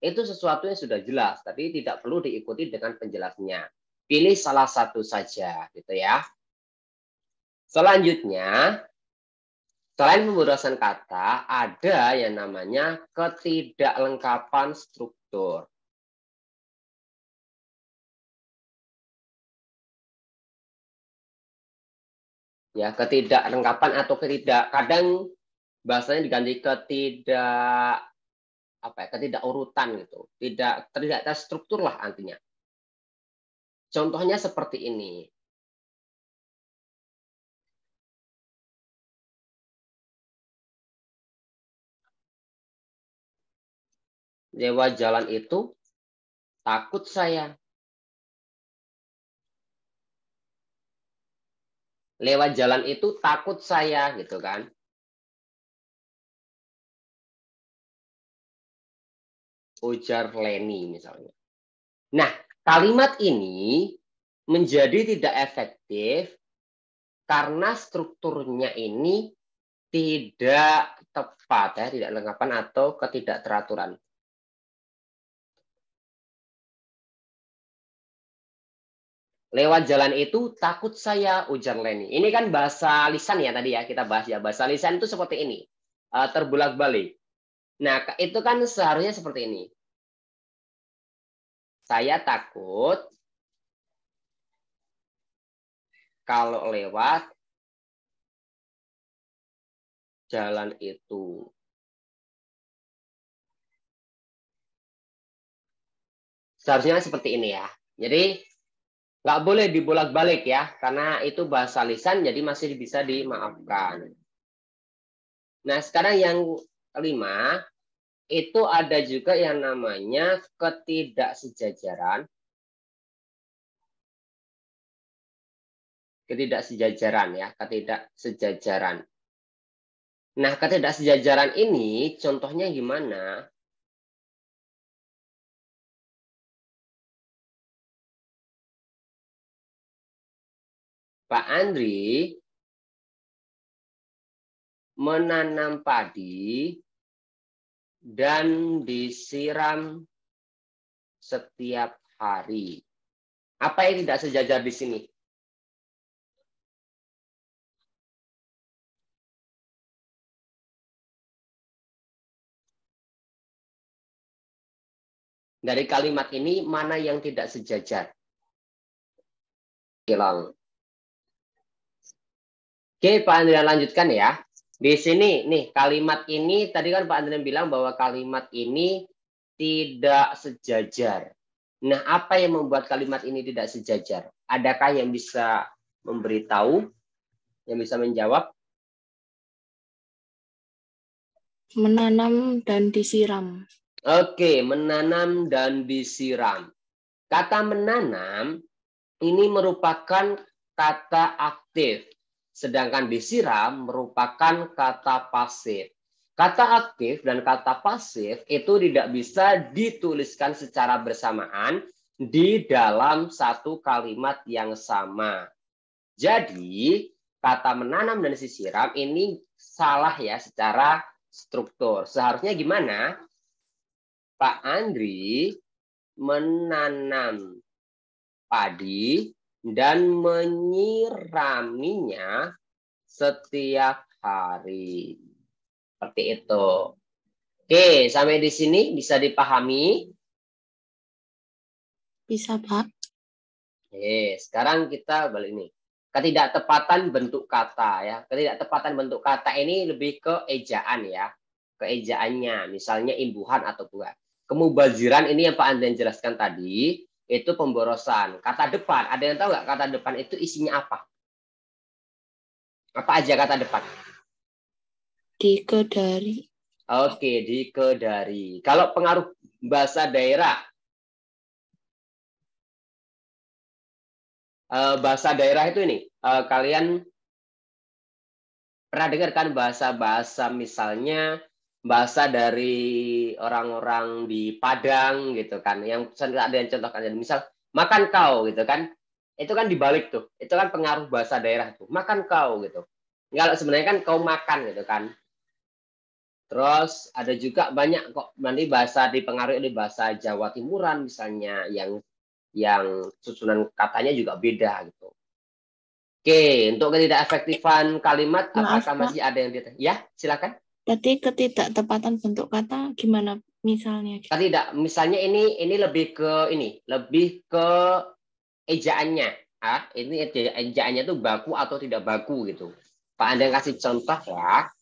A: Itu sesuatu yang sudah jelas, tapi tidak perlu diikuti dengan penjelasnya. Pilih salah satu saja, gitu ya. Selanjutnya, selain pemborosan kata, ada yang namanya ketidaklengkapan
C: struktur diatur. Ya, ketidaklengkapan atau
A: ketidak kadang bahasanya diganti ketidak apa ya, urutan gitu. Tidak tidak terstruktur lah artinya. Contohnya
C: seperti ini. Dewa jalan itu takut saya. Lewat jalan itu takut saya gitu kan.
A: Ujar Leni misalnya. Nah, kalimat ini menjadi tidak efektif karena strukturnya ini tidak tepat ya, tidak lengkapan atau ketidakteraturan. Lewat jalan itu takut saya ujar Lenny. Ini kan bahasa lisan ya tadi ya kita bahas ya bahasa lisan itu seperti ini uh, eh, terbulak balik. Nah itu kan seharusnya seperti ini. Saya takut
C: kalau lewat jalan itu.
A: Seharusnya seperti ini ya. Jadi Nggak boleh dibolak-balik ya, karena itu bahasa lisan jadi masih bisa dimaafkan. Nah, sekarang yang kelima, itu ada juga
B: yang namanya ketidaksejajaran. Ketidaksejajaran ya, ketidaksejajaran.
C: Nah, ketidaksejajaran ini contohnya gimana? Pak Andri menanam padi dan disiram setiap hari. Apa yang tidak sejajar di sini? Dari kalimat ini, mana yang tidak sejajar? Hilang.
A: Oke, Pak Andrian lanjutkan ya. Di sini nih kalimat ini tadi kan Pak Andrian bilang bahwa kalimat ini tidak sejajar. Nah, apa yang membuat kalimat ini tidak sejajar? Adakah yang bisa memberitahu? Yang bisa menjawab?
C: Menanam dan disiram.
A: Oke, menanam dan disiram. Kata menanam ini merupakan kata aktif Sedangkan disiram merupakan kata pasif. Kata aktif dan kata pasif itu tidak bisa dituliskan secara bersamaan di dalam satu kalimat yang sama. Jadi, kata menanam dan disiram ini salah ya secara struktur. Seharusnya gimana? Pak Andri menanam padi dan menyiraminya setiap hari. Seperti itu. Oke, sampai di sini bisa dipahami?
C: Bisa, Pak.
A: Oke, sekarang kita balik ini. Ketidaktepatan bentuk kata ya. Ketidaktepatan bentuk kata ini lebih ke ejaan ya. Keejaannya, misalnya imbuhan atau buah. Kemubaziran ini yang Pak Anden jelaskan tadi, itu pemborosan. Kata depan, ada yang tahu nggak kata depan itu isinya apa? Apa aja kata depan?
C: Dikedari.
A: Oke, dikedari. Kalau pengaruh
C: bahasa daerah,
A: eh, bahasa daerah itu ini, eh, kalian pernah dengar kan bahasa-bahasa misalnya bahasa dari orang-orang di Padang gitu kan yang ada yang contohkan misal makan kau gitu kan itu kan dibalik tuh itu kan pengaruh bahasa daerah tuh makan kau gitu nggak sebenarnya kan kau makan gitu kan terus ada juga banyak kok nanti bahasa dipengaruhi oleh bahasa Jawa Timuran misalnya yang yang susunan katanya juga beda gitu oke untuk ketidak efektifan kalimat Maaf, apakah masih ada yang di ya silakan Berarti ketidaktepatan bentuk kata gimana misalnya? Tadi Tidak, misalnya ini ini lebih ke ini, lebih ke ejaannya. Ah, ini ejaannya tuh baku atau tidak baku gitu. Pak Anda yang kasih contoh
C: ya.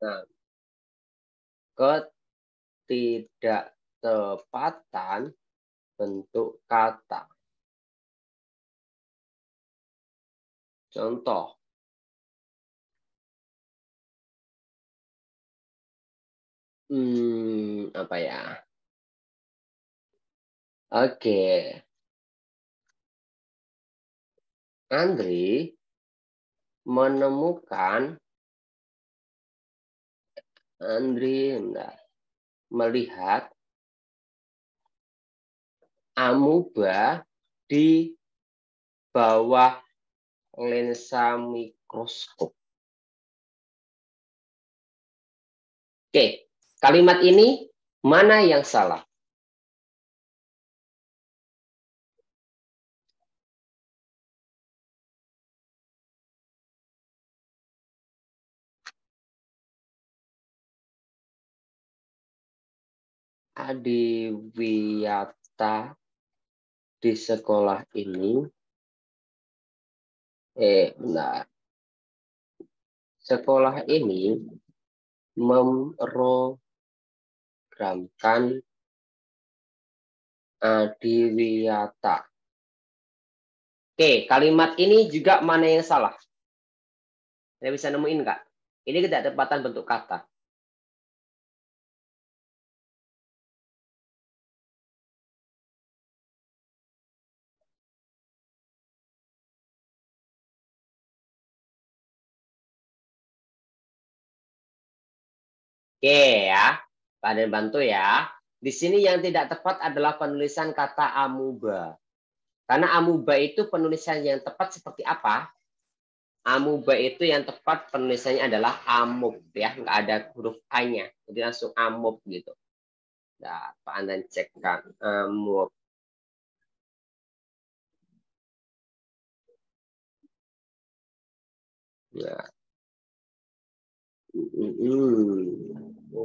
C: Nah, ketidaktepatan bentuk kata. Contoh. Hmm, apa ya? Oke. Andri menemukan Andri enggak, melihat amuba di bawah lensa mikroskop. Oke, kalimat ini mana yang salah? Adiwiyata di sekolah ini eh nah sekolah ini memprogramkan adiwiyata. Oke, kalimat ini juga mana yang salah? Saya bisa nemuin kak? Ini ketepatan bentuk kata.
A: Oke ya, Pak dan bantu ya. Di sini yang tidak tepat adalah penulisan kata amuba. Karena amuba itu penulisan yang tepat seperti apa? Amuba itu yang tepat penulisannya adalah amub ya, nggak ada huruf a-nya, jadi langsung amub gitu. Nah, Pak
C: Andan cek kan amub. Ya. Nah. Mm -hmm. Oh,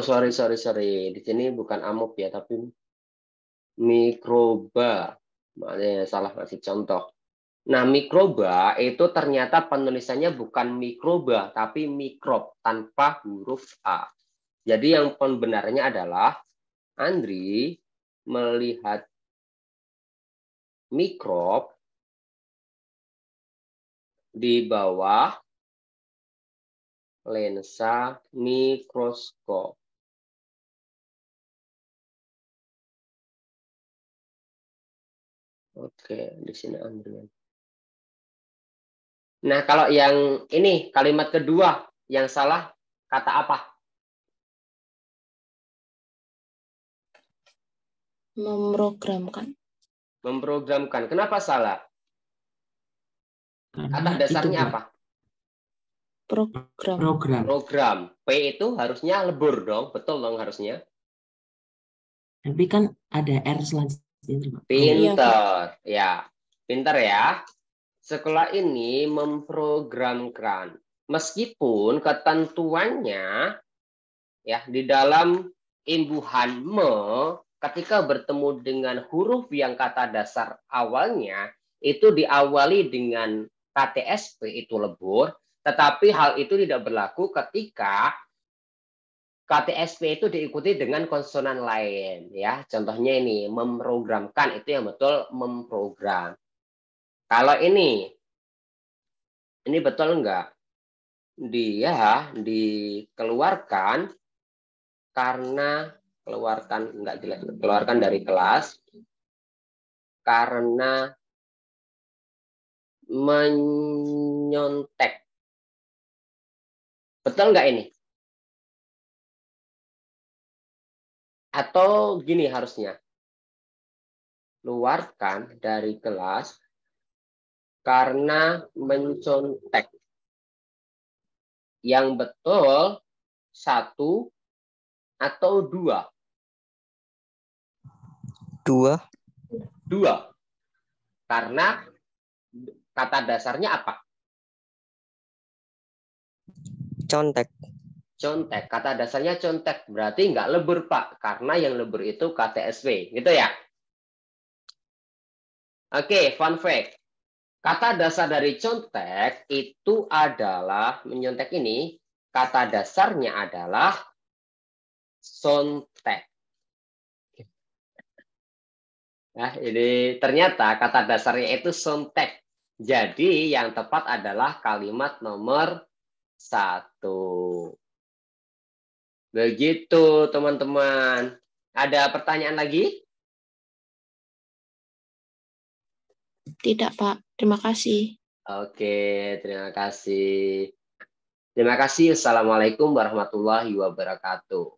A: sorry, sorry, sorry. Di sini bukan amok ya, tapi mikroba. Makanya salah ngasih contoh. Nah, mikroba itu ternyata penulisannya bukan mikroba, tapi mikrob tanpa huruf A. Jadi yang benarnya adalah Andri
C: melihat mikrob di bawah lensa mikroskop. Oke, di sini Andri. Nah, kalau yang ini kalimat kedua yang salah kata apa? memprogramkan
A: memprogramkan kenapa salah
B: atas dasarnya apa
A: program program program p itu harusnya lebur dong betul dong harusnya
B: tapi kan ada r selanjutnya pinter
A: ya pinter ya sekolah ini memprogramkan meskipun ketentuannya ya di dalam imbuhan me ketika bertemu dengan huruf yang kata dasar awalnya itu diawali dengan KTSP itu lebur, tetapi hal itu tidak berlaku ketika KTSP itu diikuti dengan konsonan lain ya. Contohnya ini memprogramkan itu yang betul memprogram. Kalau ini ini betul enggak? Dia dikeluarkan karena keluarkan nggak jelas keluarkan dari kelas
C: karena menyontek betul nggak ini atau gini harusnya keluarkan dari kelas karena mencontek yang betul satu atau dua
B: Dua. Dua. Karena kata
A: dasarnya apa? Contek. Contek. Kata dasarnya contek. Berarti nggak lebur, Pak. Karena yang lebur itu KTSW. Gitu ya? Oke, fun fact. Kata dasar dari contek itu adalah, menyontek ini, kata dasarnya adalah sont Nah, ini ternyata kata dasarnya itu sontek. Jadi yang tepat adalah kalimat nomor satu. Begitu, teman-teman. Ada pertanyaan lagi?
C: Tidak, Pak. Terima kasih.
B: Oke, terima kasih. Terima kasih. Assalamualaikum warahmatullahi wabarakatuh.